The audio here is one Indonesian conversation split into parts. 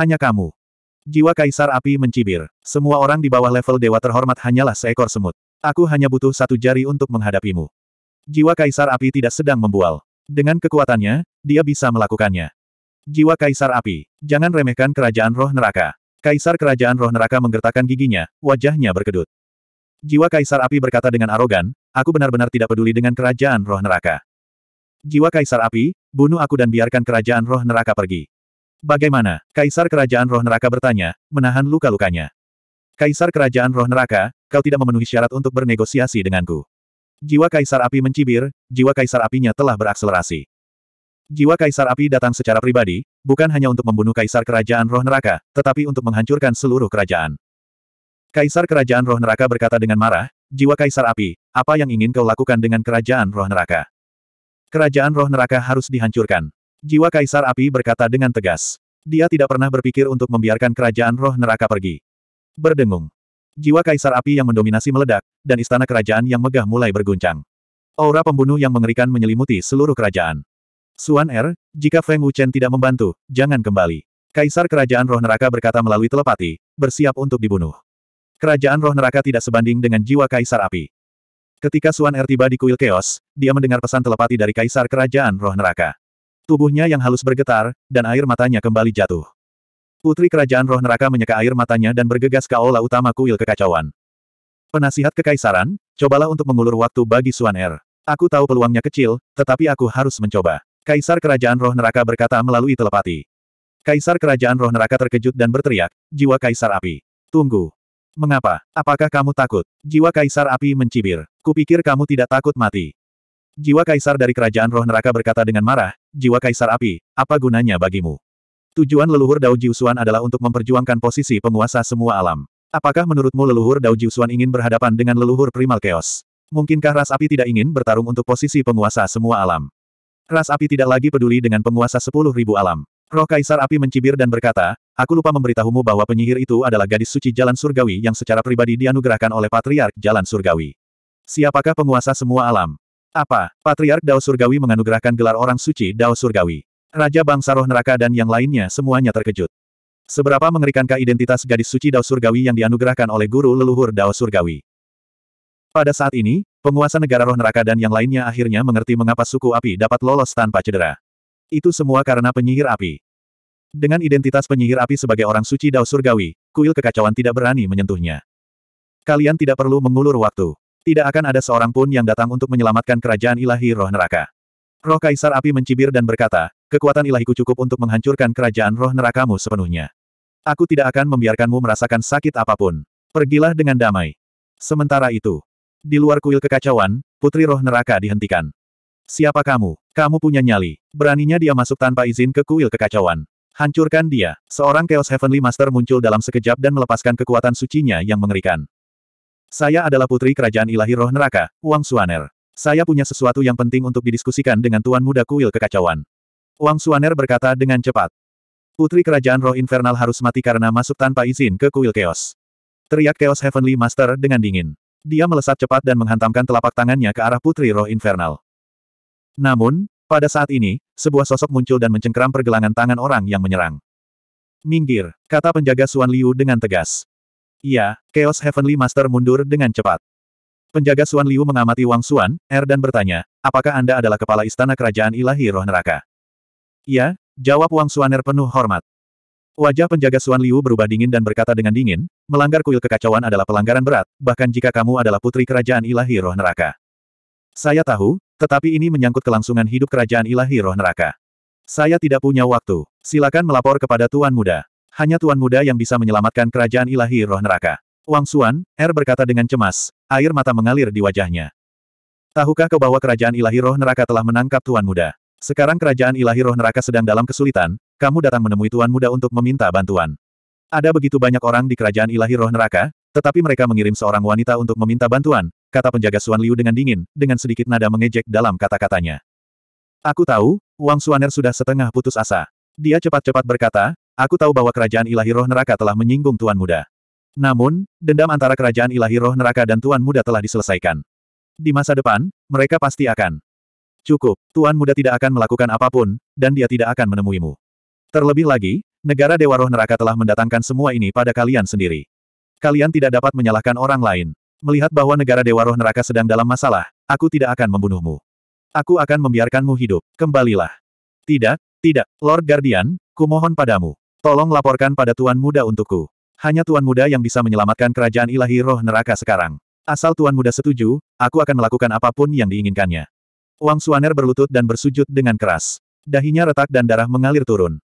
Hanya kamu. Jiwa Kaisar Api mencibir. Semua orang di bawah level dewa terhormat hanyalah seekor semut. Aku hanya butuh satu jari untuk menghadapimu. Jiwa Kaisar Api tidak sedang membual. Dengan kekuatannya, dia bisa melakukannya. Jiwa Kaisar Api, jangan remehkan kerajaan roh neraka. Kaisar kerajaan roh neraka menggertakkan giginya, wajahnya berkedut. Jiwa Kaisar Api berkata dengan arogan, aku benar-benar tidak peduli dengan kerajaan roh neraka. Jiwa Kaisar Api, bunuh aku dan biarkan kerajaan roh neraka pergi. Bagaimana? Kaisar Kerajaan Roh Neraka bertanya, menahan luka-lukanya. Kaisar Kerajaan Roh Neraka, kau tidak memenuhi syarat untuk bernegosiasi denganku. Jiwa Kaisar Api mencibir, jiwa Kaisar Apinya telah berakselerasi. Jiwa Kaisar Api datang secara pribadi, bukan hanya untuk membunuh Kaisar Kerajaan Roh Neraka, tetapi untuk menghancurkan seluruh kerajaan. Kaisar Kerajaan Roh Neraka berkata dengan marah, Jiwa Kaisar Api, apa yang ingin kau lakukan dengan Kerajaan Roh Neraka? Kerajaan Roh Neraka harus dihancurkan. Jiwa Kaisar Api berkata dengan tegas. Dia tidak pernah berpikir untuk membiarkan kerajaan roh neraka pergi. Berdengung. Jiwa Kaisar Api yang mendominasi meledak, dan istana kerajaan yang megah mulai berguncang. Aura pembunuh yang mengerikan menyelimuti seluruh kerajaan. Suan Er, jika Feng Wuchen tidak membantu, jangan kembali. Kaisar Kerajaan Roh Neraka berkata melalui telepati, bersiap untuk dibunuh. Kerajaan Roh Neraka tidak sebanding dengan jiwa Kaisar Api. Ketika Suan Er tiba di kuil Chaos, dia mendengar pesan telepati dari Kaisar Kerajaan Roh Neraka. Tubuhnya yang halus bergetar, dan air matanya kembali jatuh. Putri Kerajaan Roh Neraka menyeka air matanya dan bergegas ke aula utama kuil kekacauan. Penasihat kekaisaran, cobalah untuk mengulur waktu bagi Suan Er. Aku tahu peluangnya kecil, tetapi aku harus mencoba. Kaisar Kerajaan Roh Neraka berkata melalui telepati. Kaisar Kerajaan Roh Neraka terkejut dan berteriak, jiwa Kaisar Api. Tunggu. Mengapa? Apakah kamu takut? Jiwa Kaisar Api mencibir. Kupikir kamu tidak takut mati. Jiwa kaisar dari kerajaan roh neraka berkata dengan marah, jiwa kaisar api, apa gunanya bagimu? Tujuan leluhur Dao Jiusuan adalah untuk memperjuangkan posisi penguasa semua alam. Apakah menurutmu leluhur Dao Jiusuan ingin berhadapan dengan leluhur primal chaos? Mungkinkah ras api tidak ingin bertarung untuk posisi penguasa semua alam? Ras api tidak lagi peduli dengan penguasa sepuluh ribu alam. Roh kaisar api mencibir dan berkata, aku lupa memberitahumu bahwa penyihir itu adalah gadis suci jalan surgawi yang secara pribadi dianugerahkan oleh patriark jalan surgawi. Siapakah penguasa semua alam? Apa? Patriark Dao Surgawi menganugerahkan gelar orang suci Dao Surgawi. Raja bangsa roh neraka dan yang lainnya semuanya terkejut. Seberapa mengerikankah identitas gadis suci Dao Surgawi yang dianugerahkan oleh guru leluhur Dao Surgawi? Pada saat ini, penguasa negara roh neraka dan yang lainnya akhirnya mengerti mengapa suku api dapat lolos tanpa cedera. Itu semua karena penyihir api. Dengan identitas penyihir api sebagai orang suci Dao Surgawi, kuil kekacauan tidak berani menyentuhnya. Kalian tidak perlu mengulur waktu. Tidak akan ada seorang pun yang datang untuk menyelamatkan kerajaan ilahi roh neraka. Roh Kaisar Api mencibir dan berkata, kekuatan ilahiku cukup untuk menghancurkan kerajaan roh nerakamu sepenuhnya. Aku tidak akan membiarkanmu merasakan sakit apapun. Pergilah dengan damai. Sementara itu, di luar kuil kekacauan, putri roh neraka dihentikan. Siapa kamu? Kamu punya nyali. Beraninya dia masuk tanpa izin ke kuil kekacauan. Hancurkan dia. Seorang Chaos Heavenly Master muncul dalam sekejap dan melepaskan kekuatan sucinya yang mengerikan. Saya adalah putri kerajaan ilahi roh neraka, Wang Suaner. Saya punya sesuatu yang penting untuk didiskusikan dengan Tuan Muda Kuil Kekacauan. Wang Suaner berkata dengan cepat. Putri kerajaan roh infernal harus mati karena masuk tanpa izin ke kuil Chaos. Teriak Chaos Heavenly Master dengan dingin. Dia melesat cepat dan menghantamkan telapak tangannya ke arah putri roh infernal. Namun, pada saat ini, sebuah sosok muncul dan mencengkram pergelangan tangan orang yang menyerang. Minggir, kata penjaga Suan Liu dengan tegas. Iya, Chaos Heavenly Master mundur dengan cepat. Penjaga Suan Liu mengamati Wang Suan, Er dan bertanya, apakah Anda adalah kepala istana kerajaan ilahi roh neraka? Iya, jawab Wang Suan Er penuh hormat. Wajah penjaga Suan Liu berubah dingin dan berkata dengan dingin, melanggar kuil kekacauan adalah pelanggaran berat, bahkan jika kamu adalah putri kerajaan ilahi roh neraka. Saya tahu, tetapi ini menyangkut kelangsungan hidup kerajaan ilahi roh neraka. Saya tidak punya waktu. Silakan melapor kepada Tuan Muda. Hanya Tuan Muda yang bisa menyelamatkan kerajaan ilahi roh neraka. Wang Xuan, Er berkata dengan cemas, air mata mengalir di wajahnya. Tahukah kau bahwa kerajaan ilahi roh neraka telah menangkap Tuan Muda? Sekarang kerajaan ilahi roh neraka sedang dalam kesulitan, kamu datang menemui Tuan Muda untuk meminta bantuan. Ada begitu banyak orang di kerajaan ilahi roh neraka, tetapi mereka mengirim seorang wanita untuk meminta bantuan, kata penjaga Xuan Liu dengan dingin, dengan sedikit nada mengejek dalam kata-katanya. Aku tahu, Wang Suaner sudah setengah putus asa. Dia cepat-cepat berkata, Aku tahu bahwa kerajaan ilahi roh neraka telah menyinggung Tuan Muda. Namun, dendam antara kerajaan ilahi roh neraka dan Tuan Muda telah diselesaikan. Di masa depan, mereka pasti akan. Cukup, Tuan Muda tidak akan melakukan apapun, dan dia tidak akan menemuimu. Terlebih lagi, negara Dewa Roh Neraka telah mendatangkan semua ini pada kalian sendiri. Kalian tidak dapat menyalahkan orang lain. Melihat bahwa negara Dewa Roh Neraka sedang dalam masalah, aku tidak akan membunuhmu. Aku akan membiarkanmu hidup. Kembalilah. Tidak, tidak, Lord Guardian, kumohon padamu. Tolong laporkan pada Tuan Muda untukku. Hanya Tuan Muda yang bisa menyelamatkan kerajaan ilahi roh neraka sekarang. Asal Tuan Muda setuju, aku akan melakukan apapun yang diinginkannya. Wang Suaner berlutut dan bersujud dengan keras. Dahinya retak dan darah mengalir turun.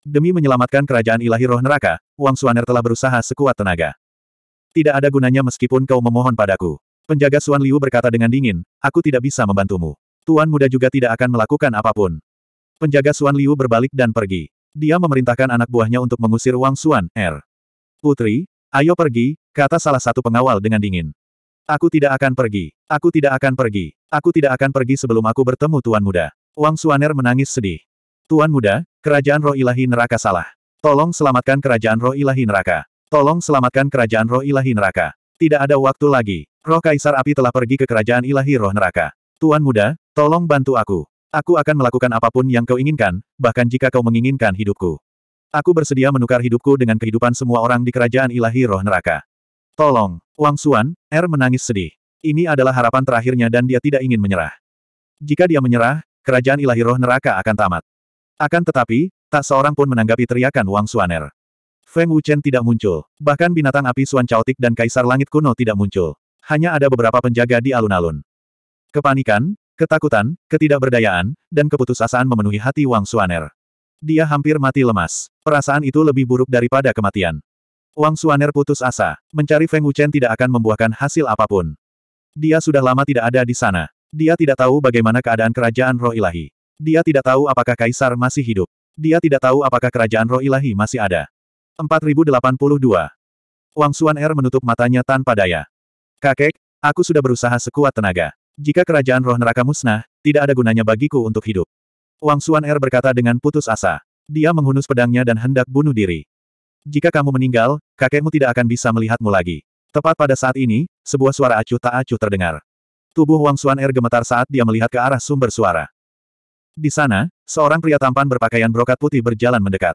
Demi menyelamatkan kerajaan ilahi roh neraka, Wang Suaner telah berusaha sekuat tenaga. Tidak ada gunanya meskipun kau memohon padaku. Penjaga Suan Liu berkata dengan dingin, aku tidak bisa membantumu. Tuan muda juga tidak akan melakukan apapun. Penjaga Suan Liu berbalik dan pergi. Dia memerintahkan anak buahnya untuk mengusir Wang Xuan, R. Er. Putri, ayo pergi, kata salah satu pengawal dengan dingin. Aku tidak akan pergi. Aku tidak akan pergi. Aku tidak akan pergi sebelum aku bertemu Tuan Muda. Wang Er menangis sedih. Tuan Muda, kerajaan roh ilahi neraka salah. Tolong selamatkan kerajaan roh ilahi neraka. Tolong selamatkan kerajaan roh ilahi neraka. Tidak ada waktu lagi. Roh Kaisar Api telah pergi ke kerajaan ilahi roh neraka. Tuan Muda, tolong bantu aku. Aku akan melakukan apapun yang kau inginkan, bahkan jika kau menginginkan hidupku. Aku bersedia menukar hidupku dengan kehidupan semua orang di kerajaan ilahi roh neraka. Tolong, Wang Xuan, Er menangis sedih. Ini adalah harapan terakhirnya dan dia tidak ingin menyerah. Jika dia menyerah, kerajaan ilahi roh neraka akan tamat. Akan tetapi, tak seorang pun menanggapi teriakan Wang Er. Feng Wuchen tidak muncul. Bahkan binatang api Suan Chaotik dan Kaisar Langit Kuno tidak muncul. Hanya ada beberapa penjaga di alun-alun. Kepanikan, Ketakutan, ketidakberdayaan, dan keputusasaan memenuhi hati Wang Suaner. Dia hampir mati lemas. Perasaan itu lebih buruk daripada kematian. Wang Suaner putus asa. Mencari Feng Wuchen tidak akan membuahkan hasil apapun. Dia sudah lama tidak ada di sana. Dia tidak tahu bagaimana keadaan kerajaan roh ilahi. Dia tidak tahu apakah kaisar masih hidup. Dia tidak tahu apakah kerajaan roh ilahi masih ada. 4082. Wang Suan Er menutup matanya tanpa daya. Kakek, aku sudah berusaha sekuat tenaga. Jika kerajaan roh neraka musnah, tidak ada gunanya bagiku untuk hidup. Wang Xuan Er berkata dengan putus asa. Dia menghunus pedangnya dan hendak bunuh diri. Jika kamu meninggal, kakekmu tidak akan bisa melihatmu lagi. Tepat pada saat ini, sebuah suara acuh tak acuh terdengar. Tubuh Wang Xuan Er gemetar saat dia melihat ke arah sumber suara. Di sana, seorang pria tampan berpakaian brokat putih berjalan mendekat.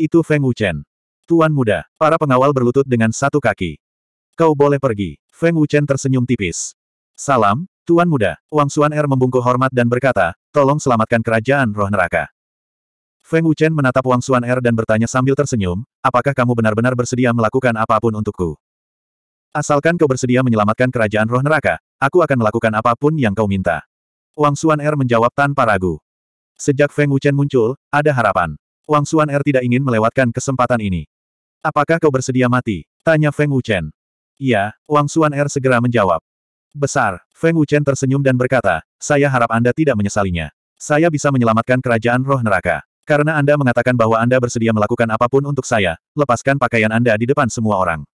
Itu Feng Wuchen. Tuan muda, para pengawal berlutut dengan satu kaki. Kau boleh pergi. Feng Wuchen tersenyum tipis. Salam, Tuan muda, Wang Suan Er membungkuk hormat dan berkata, tolong selamatkan kerajaan roh neraka. Feng Wuchen menatap Wang Suan Er dan bertanya sambil tersenyum, apakah kamu benar-benar bersedia melakukan apapun untukku? Asalkan kau bersedia menyelamatkan kerajaan roh neraka, aku akan melakukan apapun yang kau minta. Wang Suan Er menjawab tanpa ragu. Sejak Feng Wuchen muncul, ada harapan. Wang Suan Er tidak ingin melewatkan kesempatan ini. Apakah kau bersedia mati? Tanya Feng Wuchen. Iya, Wang Suan Er segera menjawab. Besar, Feng Wuchen tersenyum dan berkata, saya harap Anda tidak menyesalinya. Saya bisa menyelamatkan kerajaan roh neraka. Karena Anda mengatakan bahwa Anda bersedia melakukan apapun untuk saya, lepaskan pakaian Anda di depan semua orang.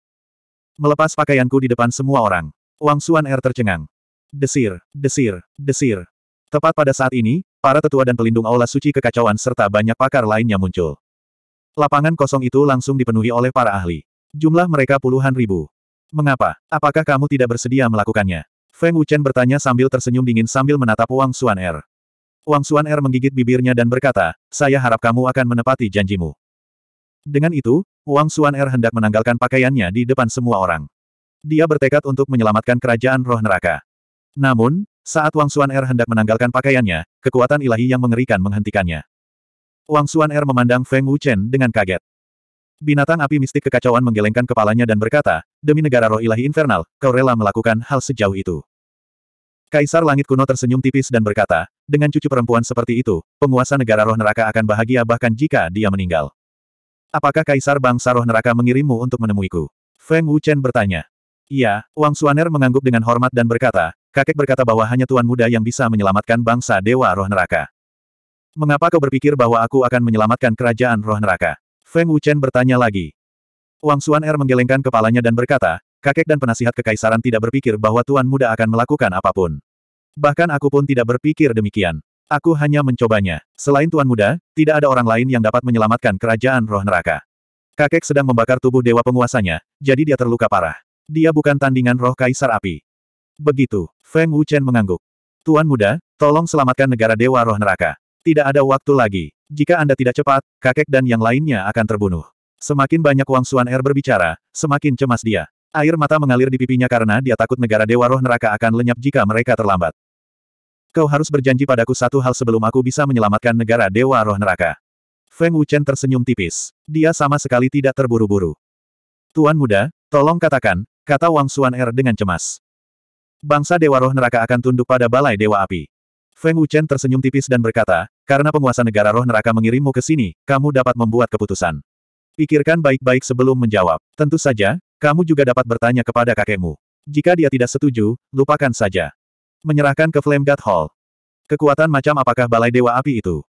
Melepas pakaianku di depan semua orang. Wang Xuan Er tercengang. Desir, desir, desir. Tepat pada saat ini, para tetua dan pelindung aula suci kekacauan serta banyak pakar lainnya muncul. Lapangan kosong itu langsung dipenuhi oleh para ahli. Jumlah mereka puluhan ribu. Mengapa? Apakah kamu tidak bersedia melakukannya? Feng Wuchen bertanya sambil tersenyum dingin sambil menatap Wang Xuan Er. Wang Xuan Er menggigit bibirnya dan berkata, saya harap kamu akan menepati janjimu. Dengan itu, Wang Xuan Er hendak menanggalkan pakaiannya di depan semua orang. Dia bertekad untuk menyelamatkan kerajaan roh neraka. Namun, saat Wang Xuan Er hendak menanggalkan pakaiannya, kekuatan ilahi yang mengerikan menghentikannya. Wang Xuan Er memandang Feng Wuchen dengan kaget. Binatang api mistik kekacauan menggelengkan kepalanya dan berkata, Demi negara roh ilahi infernal, kau rela melakukan hal sejauh itu. Kaisar Langit Kuno tersenyum tipis dan berkata, dengan cucu perempuan seperti itu, penguasa negara roh neraka akan bahagia bahkan jika dia meninggal. Apakah Kaisar Bangsa Roh Neraka mengirimmu untuk menemuiku? Feng Wuchen bertanya. Iya, Wang Suaner mengangguk dengan hormat dan berkata, kakek berkata bahwa hanya tuan muda yang bisa menyelamatkan bangsa Dewa Roh Neraka. Mengapa kau berpikir bahwa aku akan menyelamatkan kerajaan Roh Neraka? Feng Wuchen bertanya lagi. Wang Xuan Er menggelengkan kepalanya dan berkata, kakek dan penasihat kekaisaran tidak berpikir bahwa tuan muda akan melakukan apapun. Bahkan aku pun tidak berpikir demikian. Aku hanya mencobanya. Selain tuan muda, tidak ada orang lain yang dapat menyelamatkan kerajaan roh neraka. Kakek sedang membakar tubuh dewa penguasanya, jadi dia terluka parah. Dia bukan tandingan roh kaisar api. Begitu, Feng Wuchen mengangguk. Tuan muda, tolong selamatkan negara dewa roh neraka. Tidak ada waktu lagi. Jika Anda tidak cepat, kakek dan yang lainnya akan terbunuh. Semakin banyak Wang Xuan Er berbicara, semakin cemas dia. Air mata mengalir di pipinya karena dia takut negara Dewa Roh Neraka akan lenyap jika mereka terlambat. Kau harus berjanji padaku satu hal sebelum aku bisa menyelamatkan negara Dewa Roh Neraka. Feng Wuchen tersenyum tipis. Dia sama sekali tidak terburu-buru. Tuan muda, tolong katakan, kata Wang Xuan Er dengan cemas. Bangsa Dewa Roh Neraka akan tunduk pada Balai Dewa Api. Feng Wuchen tersenyum tipis dan berkata, karena penguasa negara roh neraka mengirimmu ke sini, kamu dapat membuat keputusan. Pikirkan baik-baik sebelum menjawab. Tentu saja, kamu juga dapat bertanya kepada kakekmu. Jika dia tidak setuju, lupakan saja. Menyerahkan ke Flame God Hall. Kekuatan macam apakah Balai Dewa Api itu?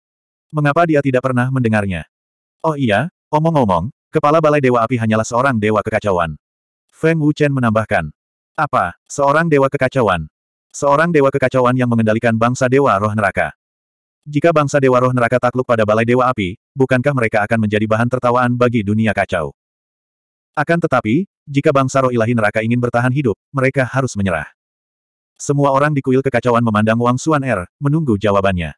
Mengapa dia tidak pernah mendengarnya? Oh iya, omong-omong, kepala Balai Dewa Api hanyalah seorang dewa kekacauan. Feng Wuchen menambahkan. Apa, seorang dewa kekacauan? Seorang dewa kekacauan yang mengendalikan bangsa dewa roh neraka. Jika bangsa dewa roh neraka takluk pada balai dewa api, bukankah mereka akan menjadi bahan tertawaan bagi dunia kacau? Akan tetapi, jika bangsa roh ilahi neraka ingin bertahan hidup, mereka harus menyerah. Semua orang di kuil kekacauan memandang Wang Suan Er, menunggu jawabannya.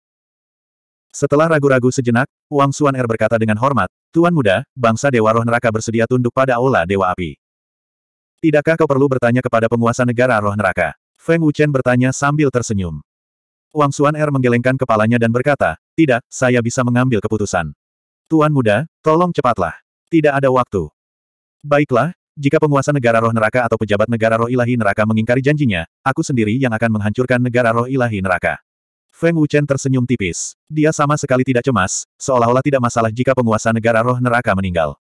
Setelah ragu-ragu sejenak, Wang Suan Er berkata dengan hormat, Tuan muda, bangsa dewa roh neraka bersedia tunduk pada aula dewa api. Tidakkah kau perlu bertanya kepada penguasa negara roh neraka? Feng Wuchen bertanya sambil tersenyum. Wang Suan Er menggelengkan kepalanya dan berkata, tidak, saya bisa mengambil keputusan. Tuan muda, tolong cepatlah. Tidak ada waktu. Baiklah, jika penguasa negara roh neraka atau pejabat negara roh ilahi neraka mengingkari janjinya, aku sendiri yang akan menghancurkan negara roh ilahi neraka. Feng Wuchen tersenyum tipis. Dia sama sekali tidak cemas, seolah-olah tidak masalah jika penguasa negara roh neraka meninggal.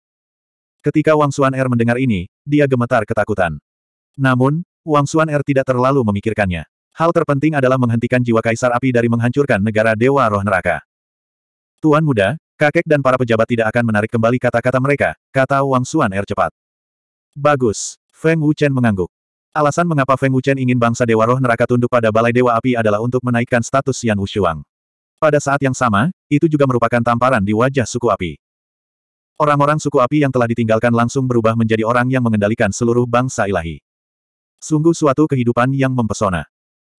Ketika Wang Suan Er mendengar ini, dia gemetar ketakutan. Namun, Wang Suan Er tidak terlalu memikirkannya. Hal terpenting adalah menghentikan jiwa Kaisar Api dari menghancurkan negara Dewa Roh Neraka. Tuan muda, kakek dan para pejabat tidak akan menarik kembali kata-kata mereka, kata Wang Suan Er cepat. Bagus. Feng Wuchen mengangguk. Alasan mengapa Feng Wuchen ingin bangsa Dewa Roh Neraka tunduk pada Balai Dewa Api adalah untuk menaikkan status Yan Wushuang. Pada saat yang sama, itu juga merupakan tamparan di wajah suku api. Orang-orang suku api yang telah ditinggalkan langsung berubah menjadi orang yang mengendalikan seluruh bangsa ilahi. Sungguh suatu kehidupan yang mempesona.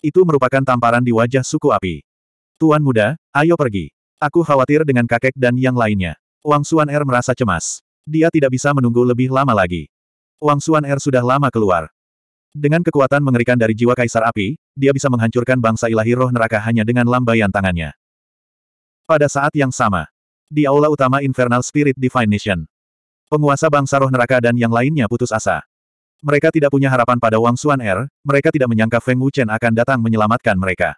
Itu merupakan tamparan di wajah suku api. Tuan muda, ayo pergi. Aku khawatir dengan kakek dan yang lainnya. Wang Suan Er merasa cemas. Dia tidak bisa menunggu lebih lama lagi. Wang Suan Er sudah lama keluar. Dengan kekuatan mengerikan dari jiwa kaisar api, dia bisa menghancurkan bangsa ilahi roh neraka hanya dengan lambaian tangannya. Pada saat yang sama, di aula utama Infernal Spirit Divine Nation, penguasa bangsa roh neraka dan yang lainnya putus asa. Mereka tidak punya harapan pada Wang Xuan Er, mereka tidak menyangka Feng Wuchen akan datang menyelamatkan mereka.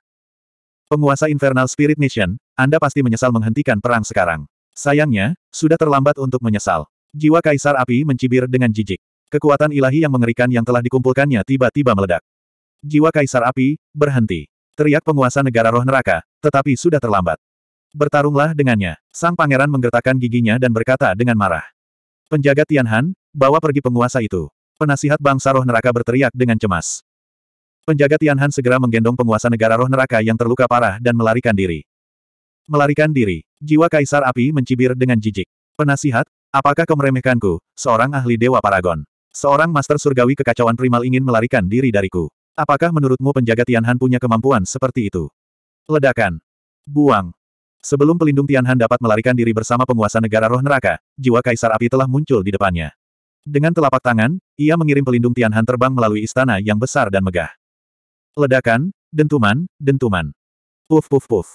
Penguasa Infernal Spirit Nation, Anda pasti menyesal menghentikan perang sekarang. Sayangnya, sudah terlambat untuk menyesal. Jiwa Kaisar Api mencibir dengan jijik. Kekuatan ilahi yang mengerikan yang telah dikumpulkannya tiba-tiba meledak. Jiwa Kaisar Api, berhenti. Teriak penguasa negara roh neraka, tetapi sudah terlambat. Bertarunglah dengannya. Sang pangeran menggertakkan giginya dan berkata dengan marah. Penjaga Tianhan, bawa pergi penguasa itu. Penasihat bangsa roh neraka berteriak dengan cemas. Penjaga Tianhan segera menggendong penguasa negara roh neraka yang terluka parah dan melarikan diri. Melarikan diri, jiwa kaisar api mencibir dengan jijik. Penasihat, apakah kau meremehkanku, seorang ahli dewa paragon? Seorang master surgawi kekacauan primal ingin melarikan diri dariku. Apakah menurutmu penjaga Tianhan punya kemampuan seperti itu? Ledakan. Buang. Sebelum pelindung Tianhan dapat melarikan diri bersama penguasa negara roh neraka, jiwa kaisar api telah muncul di depannya. Dengan telapak tangan, ia mengirim pelindung Tianhan terbang melalui istana yang besar dan megah. Ledakan, dentuman, dentuman. Puf puf puf.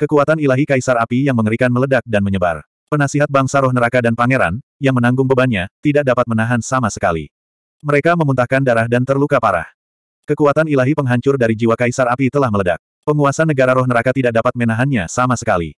Kekuatan ilahi kaisar api yang mengerikan meledak dan menyebar. Penasihat bangsa roh neraka dan pangeran, yang menanggung bebannya, tidak dapat menahan sama sekali. Mereka memuntahkan darah dan terluka parah. Kekuatan ilahi penghancur dari jiwa kaisar api telah meledak. Penguasa negara roh neraka tidak dapat menahannya sama sekali.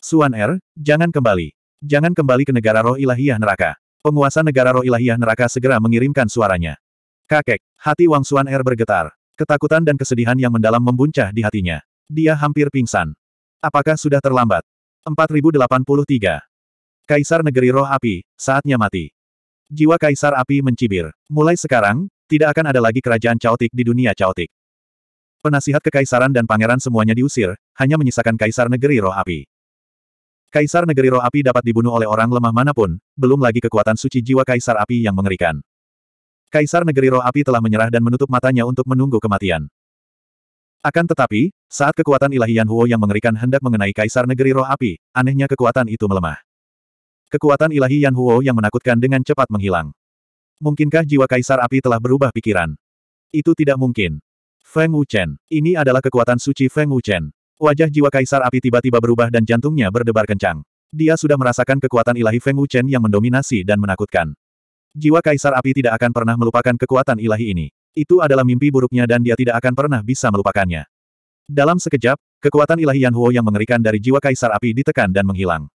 Suan Er, jangan kembali. Jangan kembali ke negara roh ilahiyah neraka. Penguasa negara roh ilahiyah neraka segera mengirimkan suaranya. Kakek, hati Wang Xuan Er bergetar. Ketakutan dan kesedihan yang mendalam membuncah di hatinya. Dia hampir pingsan. Apakah sudah terlambat? 4083. Kaisar Negeri Roh Api, saatnya mati. Jiwa Kaisar Api mencibir. Mulai sekarang, tidak akan ada lagi kerajaan caotik di dunia caotik. Penasihat kekaisaran dan pangeran semuanya diusir, hanya menyisakan Kaisar Negeri Roh Api. Kaisar Negeri Roh Api dapat dibunuh oleh orang lemah manapun, belum lagi kekuatan suci jiwa Kaisar Api yang mengerikan. Kaisar Negeri Roh Api telah menyerah dan menutup matanya untuk menunggu kematian. Akan tetapi, saat kekuatan ilahi Yan Huo yang mengerikan hendak mengenai Kaisar Negeri Roh Api, anehnya kekuatan itu melemah. Kekuatan ilahi Yan Huo yang menakutkan dengan cepat menghilang. Mungkinkah jiwa Kaisar Api telah berubah pikiran? Itu tidak mungkin. Feng Wuchen. Ini adalah kekuatan suci Feng Wuchen. Wajah jiwa Kaisar Api tiba-tiba berubah dan jantungnya berdebar kencang. Dia sudah merasakan kekuatan ilahi Feng Wuchen yang mendominasi dan menakutkan. Jiwa Kaisar Api tidak akan pernah melupakan kekuatan ilahi ini. Itu adalah mimpi buruknya dan dia tidak akan pernah bisa melupakannya. Dalam sekejap, kekuatan ilahi Yan Huo yang mengerikan dari jiwa Kaisar Api ditekan dan menghilang.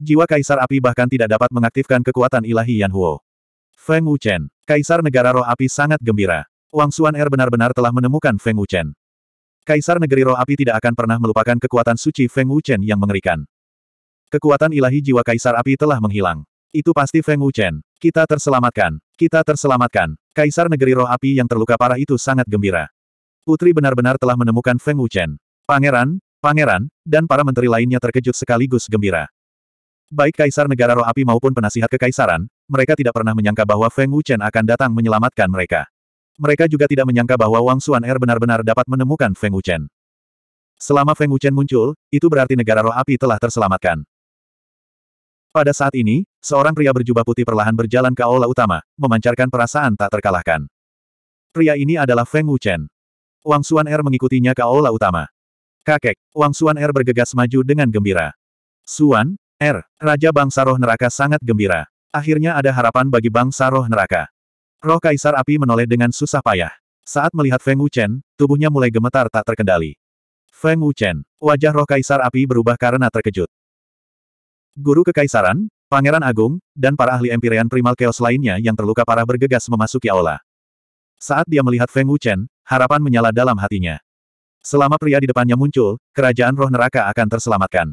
Jiwa Kaisar Api bahkan tidak dapat mengaktifkan kekuatan ilahi Yan Huo. Feng Wuchen, Kaisar Negara Roh Api sangat gembira. Wang Suan Er benar-benar telah menemukan Feng Wuchen. Kaisar Negeri Roh Api tidak akan pernah melupakan kekuatan suci Feng Wuchen yang mengerikan. Kekuatan ilahi jiwa Kaisar Api telah menghilang. Itu pasti Feng Wuchen. Kita terselamatkan. Kita terselamatkan. Kaisar Negeri Roh Api yang terluka parah itu sangat gembira. Putri benar-benar telah menemukan Feng Wuchen. Pangeran, pangeran, dan para menteri lainnya terkejut sekaligus gembira. Baik Kaisar Negara Roh Api maupun penasihat kekaisaran, mereka tidak pernah menyangka bahwa Feng Wuchen akan datang menyelamatkan mereka. Mereka juga tidak menyangka bahwa Wang Suan Er benar-benar dapat menemukan Feng Wuchen. Selama Feng Wuchen muncul, itu berarti negara roh api telah terselamatkan. Pada saat ini, seorang pria berjubah putih perlahan berjalan ke aula utama, memancarkan perasaan tak terkalahkan. Pria ini adalah Feng Wuchen. Wang Suan Er mengikutinya ke aula utama. Kakek, Wang Suan Er bergegas maju dengan gembira. Suan Er, Raja Bangsa Roh Neraka sangat gembira. Akhirnya ada harapan bagi Bangsa Roh Neraka. Roh Kaisar Api menoleh dengan susah payah. Saat melihat Feng Wuchen, tubuhnya mulai gemetar tak terkendali. Feng Wuchen, wajah Roh Kaisar Api berubah karena terkejut. Guru Kekaisaran, Pangeran Agung, dan para ahli Empyrean Primal Chaos lainnya yang terluka parah bergegas memasuki aula. Saat dia melihat Feng Wuchen, harapan menyala dalam hatinya. Selama pria di depannya muncul, kerajaan roh neraka akan terselamatkan.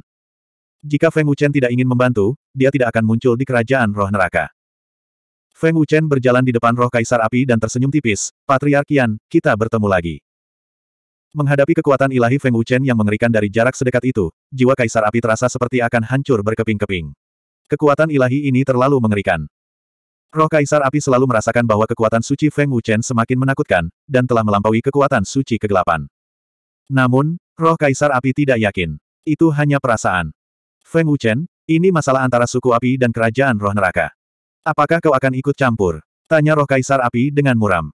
Jika Feng Wuchen tidak ingin membantu, dia tidak akan muncul di kerajaan roh neraka. Feng Wuchen berjalan di depan roh kaisar api dan tersenyum tipis, Patriarkian, kita bertemu lagi. Menghadapi kekuatan ilahi Feng Wuchen yang mengerikan dari jarak sedekat itu, jiwa kaisar api terasa seperti akan hancur berkeping-keping. Kekuatan ilahi ini terlalu mengerikan. Roh kaisar api selalu merasakan bahwa kekuatan suci Feng Wuchen semakin menakutkan, dan telah melampaui kekuatan suci kegelapan. Namun, roh kaisar api tidak yakin. Itu hanya perasaan. Feng Wuchen, ini masalah antara suku api dan kerajaan roh neraka. Apakah kau akan ikut campur? Tanya roh kaisar api dengan muram.